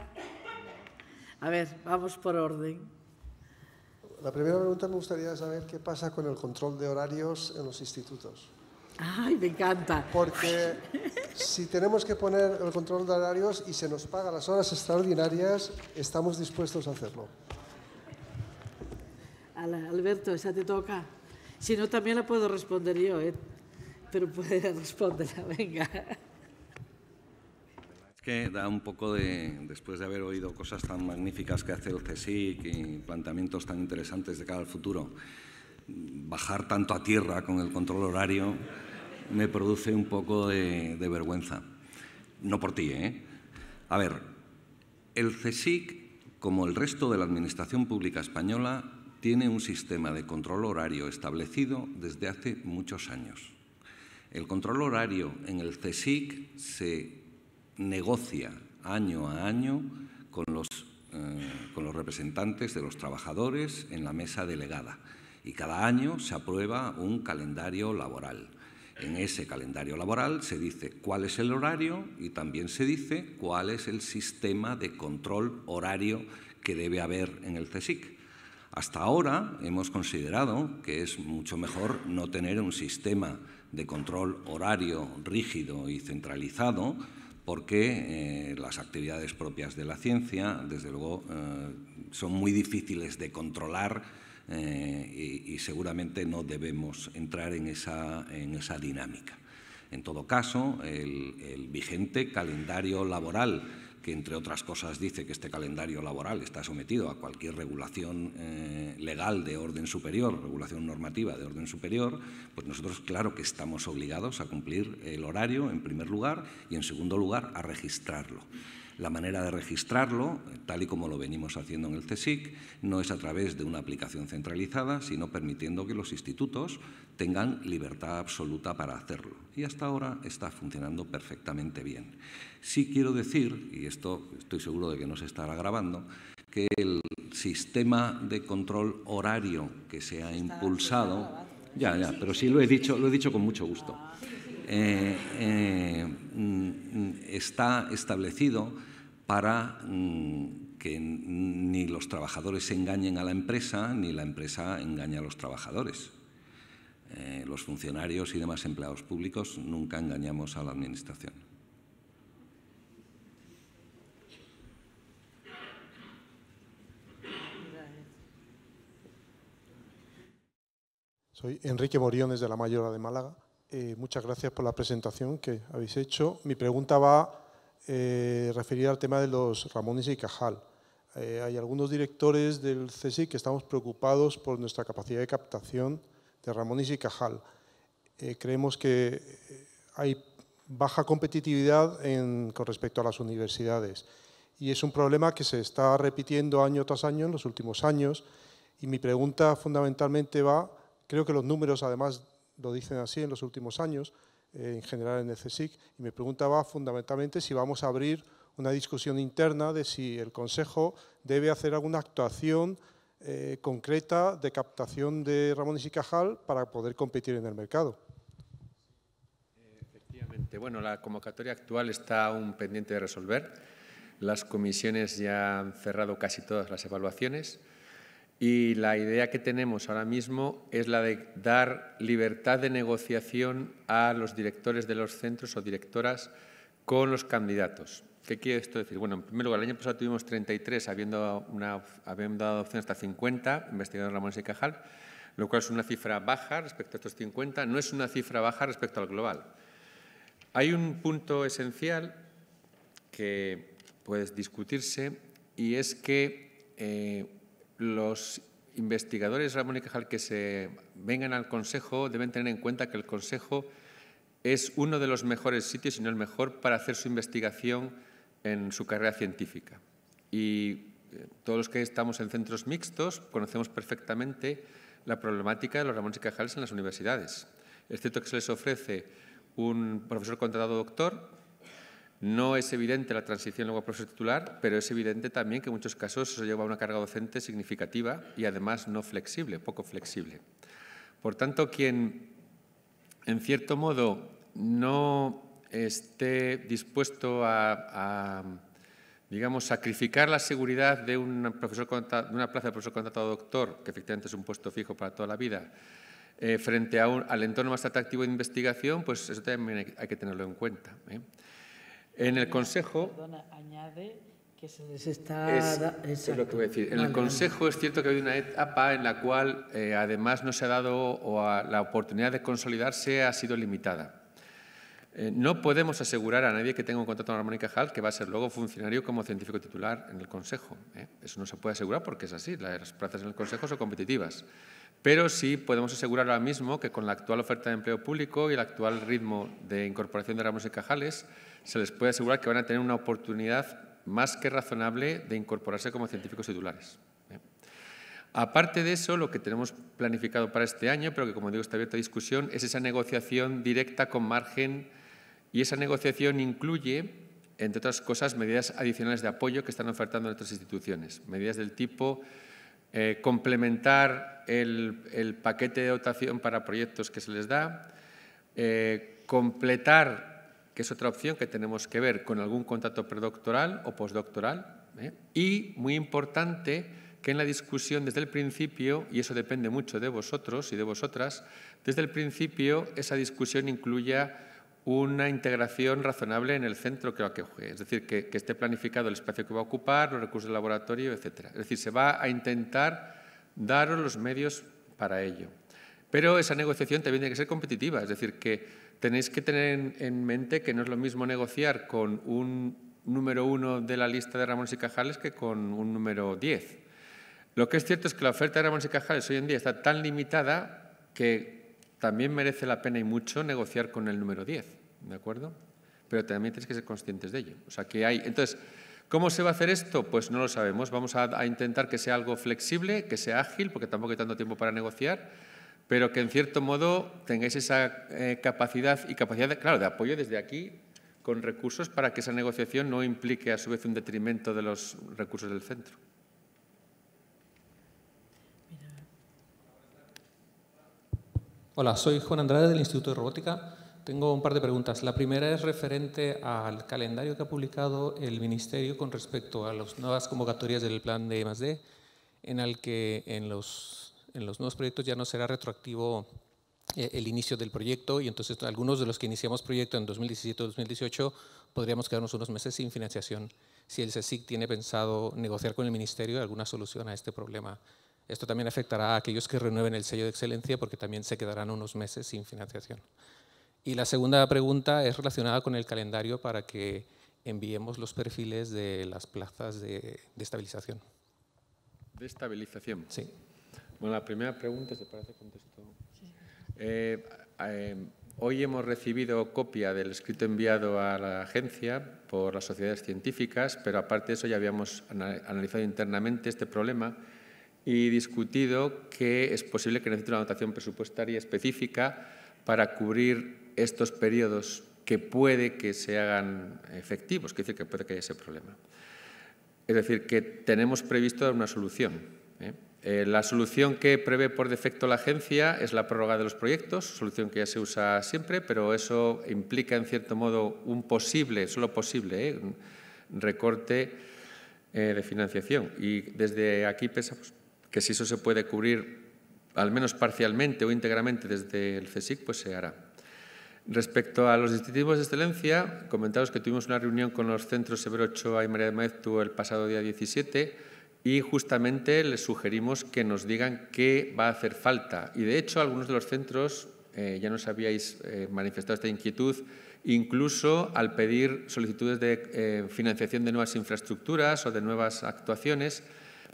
A ver, vamos por orden. La primera pregunta me gustaría saber qué pasa con el control de horarios en los institutos. Ay, me encanta. Porque si tenemos que poner el control de horarios y se nos paga las horas extraordinarias, estamos dispuestos a hacerlo. Alberto, esa te toca. Si no, también la puedo responder yo, ¿eh? pero puede responderla, venga. Es que da un poco de, después de haber oído cosas tan magníficas que hace el CSIC y planteamientos tan interesantes de cara al futuro, bajar tanto a tierra con el control horario me produce un poco de, vergüenza. No por ti, ¿eh? A ver, el CSIC, como el resto de la Administración Pública Española, tiene un sistema de control horario establecido desde hace muchos años. El control horario en el CSIC se negocia año a año con los eh, representantes de los trabajadores en la mesa delegada y cada año se aprueba un calendario laboral. En ese calendario laboral se dice cuál es el horario y también se dice cuál es el sistema de control horario que debe haber en el CSIC. Hasta ahora hemos considerado que es mucho mejor no tener un sistema de control horario rígido y centralizado porque eh, las actividades propias de la ciencia, desde luego, eh, son muy difíciles de controlar eh, y, seguramente no debemos entrar en esa, dinámica. En todo caso, el, vigente calendario laboral que entre otras cosas dice que este calendario laboral está sometido a cualquier regulación eh, legal de orden superior, regulación normativa de orden superior, pues nosotros claro que estamos obligados a cumplir el horario en primer lugar y en segundo lugar a registrarlo. La manera de registrarlo, tal y como lo venimos haciendo en el CSIC, no es a través de una aplicación centralizada, sino permitiendo que los institutos tengan libertad absoluta para hacerlo. Y hasta ahora está funcionando perfectamente bien. Sí quiero decir, y esto estoy seguro de que no se estará grabando, que el sistema de control horario que se ha impulsado... Ya, ya, pero sí lo he dicho, lo he dicho con mucho gusto. Ah, eh, eh, mm, mm, está establecido para mm, que ni los trabajadores engañen a la empresa, ni la empresa engaña a los trabajadores. Eh, los funcionarios y demás empleados públicos nunca engañamos a la Administración. Soy Enrique Moriones de la Mayora de Málaga. Eh, muchas gracias por la presentación que habéis hecho. Mi pregunta va eh, referida al tema de los Ramones y Cajal. Eh, hay algunos directores del CSIC que estamos preocupados por nuestra capacidad de captación de Ramones y Cajal. Eh, creemos que hay baja competitividad con respecto a las universidades y es un problema que se está repitiendo año tras año en los últimos años. Y mi pregunta fundamentalmente va, creo que los números además lo dicen así en los últimos años, eh, en general en el y me preguntaba fundamentalmente si vamos a abrir una discusión interna de si el Consejo debe hacer alguna actuación eh, concreta de captación de Ramones y Cajal para poder competir en el mercado. Efectivamente. Bueno, la convocatoria actual está aún pendiente de resolver. Las comisiones ya han cerrado casi todas las evaluaciones. Y la idea que tenemos ahora mismo es la de dar libertad de negociación a los directores de los centros o directoras con los candidatos. ¿Qué quiere esto decir? Bueno, en primer lugar, el año pasado tuvimos 33, habiendo, una, dado opción hasta 50, investigador Ramón y Cajal, lo cual es una cifra baja respecto a estos 50, no es una cifra baja respecto al global. Hay un punto esencial que puede discutirse y es que eh, los investigadores Ramón y Cajal que se vengan al Consejo deben tener en cuenta que el Consejo es uno de los mejores sitios, si no el mejor, para hacer su investigación en su carrera científica. Y eh, todos los que estamos en centros mixtos conocemos perfectamente la problemática de los Ramón y Cajal en las universidades. excepto que se les ofrece un profesor contratado doctor no es evidente la transición luego a profesor titular, pero es evidente también que en muchos casos eso lleva a una carga docente significativa y además no flexible, poco flexible. Por tanto, quien en cierto modo no esté dispuesto a, digamos, sacrificar la seguridad de, un profesor, de una plaza de profesor contratado doctor, que efectivamente es un puesto fijo para toda la vida, eh, frente al entorno más atractivo de investigación, pues eso también hay, que tenerlo en cuenta. ¿eh? En el Consejo. añade que se les está. Es, lo que voy a decir. En el Consejo es cierto que hay una etapa en la cual, eh, además, no se ha dado o la oportunidad de consolidarse ha sido limitada. Eh, no podemos asegurar a nadie que tenga un contrato en Armónica Hall que va a ser luego funcionario como científico titular en el Consejo. ¿eh? Eso no se puede asegurar porque es así, las plazas en el Consejo son competitivas. Pero sí podemos asegurar ahora mismo que con la actual oferta de empleo público y el actual ritmo de incorporación de Ramos y Cajales, se les puede asegurar que van a tener una oportunidad más que razonable de incorporarse como científicos titulares. ¿eh? Aparte de eso, lo que tenemos planificado para este año, pero que como digo está abierta a discusión, es esa negociación directa con margen y esa negociación incluye, entre otras cosas, medidas adicionales de apoyo que están ofertando nuestras instituciones, medidas del tipo eh, complementar el, paquete de dotación para proyectos que se les da, eh, completar que es otra opción que tenemos que ver con algún contrato predoctoral o postdoctoral. ¿eh? Y, muy importante, que en la discusión desde el principio, y eso depende mucho de vosotros y de vosotras, desde el principio esa discusión incluya una integración razonable en el centro que lo que Es decir, que, esté planificado el espacio que va a ocupar, los recursos del laboratorio, etc. Es decir, se va a intentar daros los medios para ello. Pero esa negociación también tiene que ser competitiva, es decir, que tenéis que tener en mente que no es lo mismo negociar con un número uno de la lista de Ramones y Cajales que con un número diez. Lo que es cierto es que la oferta de Ramones y Cajales hoy en día está tan limitada que también merece la pena y mucho negociar con el número diez. ¿de acuerdo? Pero también tenéis que ser conscientes de ello. O sea, que hay... Entonces, ¿Cómo se va a hacer esto? Pues no lo sabemos. Vamos a, a, intentar que sea algo flexible, que sea ágil, porque tampoco hay tanto tiempo para negociar pero que en cierto modo tengáis esa eh, capacidad y capacidad, de, claro, de apoyo desde aquí con recursos para que esa negociación no implique a su vez un detrimento de los recursos del centro. Hola, soy Juan Andrade del Instituto de Robótica. Tengo un par de preguntas. La primera es referente al calendario que ha publicado el Ministerio con respecto a las nuevas convocatorias del plan de I+.D., en el que en los en los nuevos proyectos ya no será retroactivo eh, el inicio del proyecto y entonces algunos de los que iniciamos proyecto en 2017-2018 podríamos quedarnos unos meses sin financiación si el CSIC tiene pensado negociar con el Ministerio alguna solución a este problema. Esto también afectará a aquellos que renueven el sello de excelencia porque también se quedarán unos meses sin financiación. Y la segunda pregunta es relacionada con el calendario para que enviemos los perfiles de las plazas de, de estabilización. De estabilización. Sí. Bueno, la primera pregunta se parece contestó. Eh, eh, hoy hemos recibido copia del escrito enviado a la agencia por las sociedades científicas, pero aparte de eso ya habíamos analizado internamente este problema y discutido que es posible que necesite una dotación presupuestaria específica para cubrir estos periodos que puede que se hagan efectivos, que decir que puede que haya ese problema. Es decir, que tenemos previsto dar una solución eh, la solución que prevé por defecto la agencia es la prórroga de los proyectos, solución que ya se usa siempre, pero eso implica en cierto modo un posible, solo posible, ¿eh? recorte eh, de financiación. Y desde aquí pensamos pues, que si eso se puede cubrir al menos parcialmente o íntegramente desde el CSIC, pues se hará. Respecto a los distintivos de excelencia, comentaros que tuvimos una reunión con los centros Severo Ochoa y María de Maeztu el pasado día 17 y justamente les sugerimos que nos digan qué va a hacer falta. Y de hecho, algunos de los centros, eh, ya nos habíais eh, manifestado esta inquietud, incluso al pedir solicitudes de eh, financiación de nuevas infraestructuras o de nuevas actuaciones,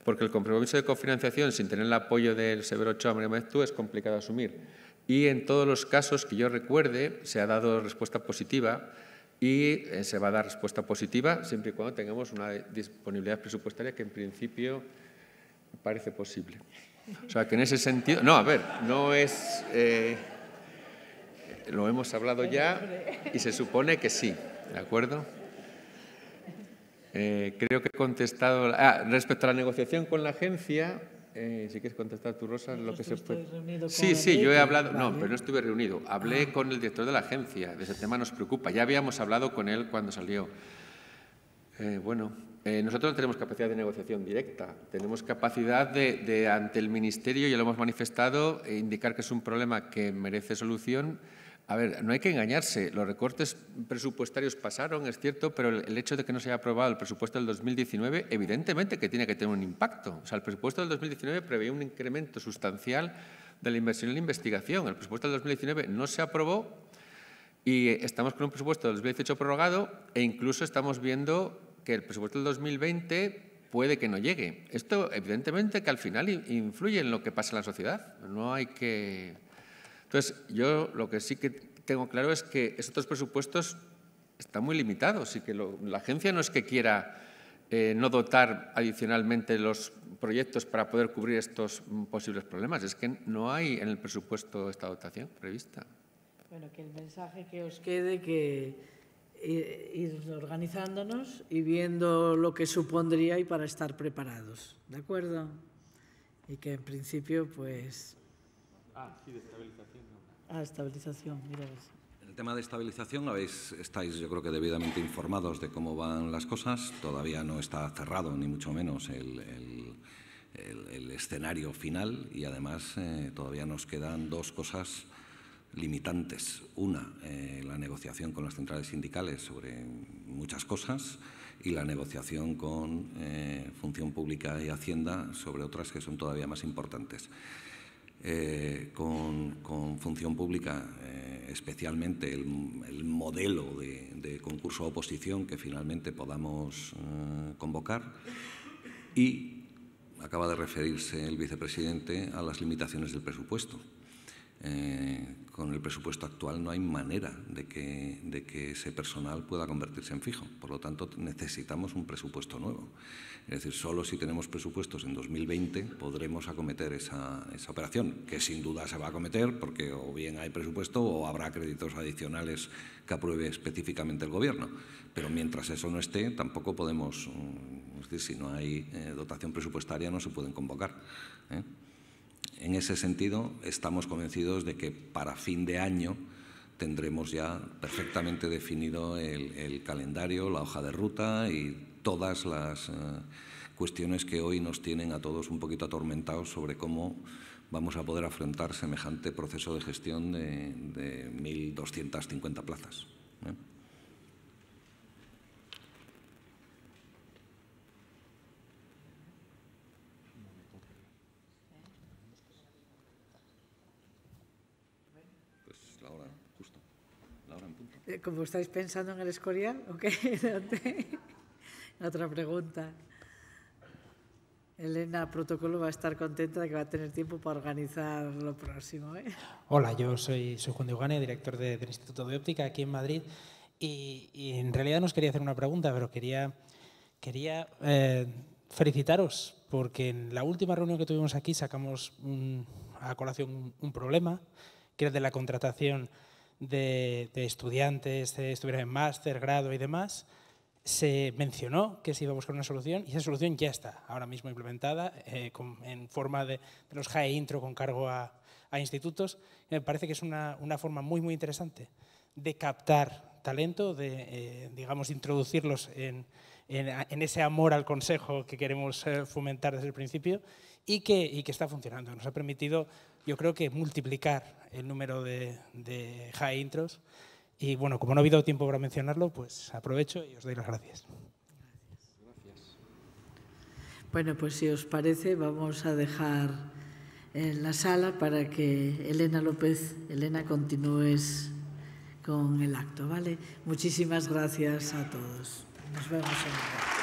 porque el compromiso de cofinanciación sin tener el apoyo del Severo Ochoa María es complicado asumir. Y en todos los casos que yo recuerde se ha dado respuesta positiva y eh, se va a dar respuesta positiva siempre y cuando tengamos una disponibilidad presupuestaria que en principio parece posible. O sea, que en ese sentido... No, a ver, no es... Eh, lo hemos hablado ya y se supone que sí, ¿de acuerdo? Eh, creo que he contestado... Ah, respecto a la negociación con la agencia, eh, si quieres contestar tú, Rosa, lo que se puede. sí, sí, yo he hablado, no, pero no estuve reunido. Hablé ah. con el director de la agencia, de ese tema nos preocupa. Ya habíamos hablado con él cuando salió. Eh, bueno, eh, nosotros no tenemos capacidad de negociación directa, tenemos capacidad de, de, ante el Ministerio, ya lo hemos manifestado, indicar que es un problema que merece solución a ver, no hay que engañarse. Los recortes presupuestarios pasaron, es cierto, pero el hecho de que no se haya aprobado el presupuesto del 2019, evidentemente que tiene que tener un impacto. O sea, el presupuesto del 2019 preveía un incremento sustancial de la inversión en la investigación. El presupuesto del 2019 no se aprobó y estamos con un presupuesto del 2018 prorrogado e incluso estamos viendo que el presupuesto del 2020 puede que no llegue. Esto, evidentemente, que al final influye en lo que pasa en la sociedad. No hay que entonces, yo lo que sí que tengo claro es que estos presupuestos están muy limitados y que la agencia no es que quiera eh, no dotar adicionalmente los proyectos para poder cubrir estos posibles problemas. Es que no hay en el presupuesto esta dotación prevista. Bueno, que el mensaje que os quede que eh, ir, organizándonos y viendo lo que supondría y para estar preparados, ¿de acuerdo? Y que en principio, pues... Ah, sí, de a estabilización. el tema de estabilización habéis, estáis yo creo que debidamente informados de cómo van las cosas. Todavía no está cerrado, ni mucho menos, el, escenario final y además eh, todavía nos quedan dos cosas limitantes. Una, eh, la negociación con las centrales sindicales sobre muchas cosas y la negociación con eh, Función Pública y Hacienda sobre otras que son todavía más importantes. Eh, con, función pública, eh, especialmente el, modelo de, concurso a oposición que finalmente podamos eh, convocar. Y acaba de referirse el vicepresidente a las limitaciones del presupuesto con el presupuesto actual no hay manera de que, ese personal pueda convertirse en fijo. Por lo tanto, necesitamos un presupuesto nuevo. Es decir, solo si tenemos presupuestos en 2020 podremos acometer esa, operación, que sin duda se va a acometer porque o bien hay presupuesto o habrá créditos adicionales que apruebe específicamente el Gobierno. Pero mientras eso no esté, tampoco podemos, mm, es decir, si no hay eh, dotación presupuestaria no se pueden convocar. ¿eh? En ese sentido, estamos convencidos de que para fin de año tendremos ya perfectamente definido el, calendario, la hoja de ruta y todas las eh, cuestiones que hoy nos tienen a todos un poquito atormentados sobre cómo vamos a poder afrontar semejante proceso de gestión de, 1.250 plazas. ¿eh? Eh, como estáis pensando en el Escorial, ¿ok? Otra pregunta. Elena Protocolo va a estar contenta de que va a tener tiempo para organizar lo próximo. ¿eh? Hola, yo soy, soy Juan director del Instituto de Óptica aquí en Madrid. Y, en realidad nos quería hacer una pregunta, pero quería, quería eh, felicitaros porque en la última reunión que tuvimos aquí sacamos a colación un, un problema, que era de la contratación de, estudiantes, de estuvieran en máster, grado y demás, se mencionó que se iba a buscar una solución y esa solución ya está ahora mismo implementada eh, en forma de, los JAE intro con cargo a, institutos. Me parece que es una, forma muy, muy interesante de captar talento, de, eh, digamos, introducirlos en, ese amor al consejo que queremos eh, fomentar desde el principio y que, y que está funcionando. Nos ha permitido, yo creo que, multiplicar el número de, high intros. Y bueno, como no ha habido tiempo para mencionarlo, pues aprovecho y os doy las gracias. gracias. Bueno, pues si os parece, vamos a dejar en la sala para que Elena López, Elena, continúes con el acto, ¿vale? Muchísimas gracias a todos. Nos vemos en el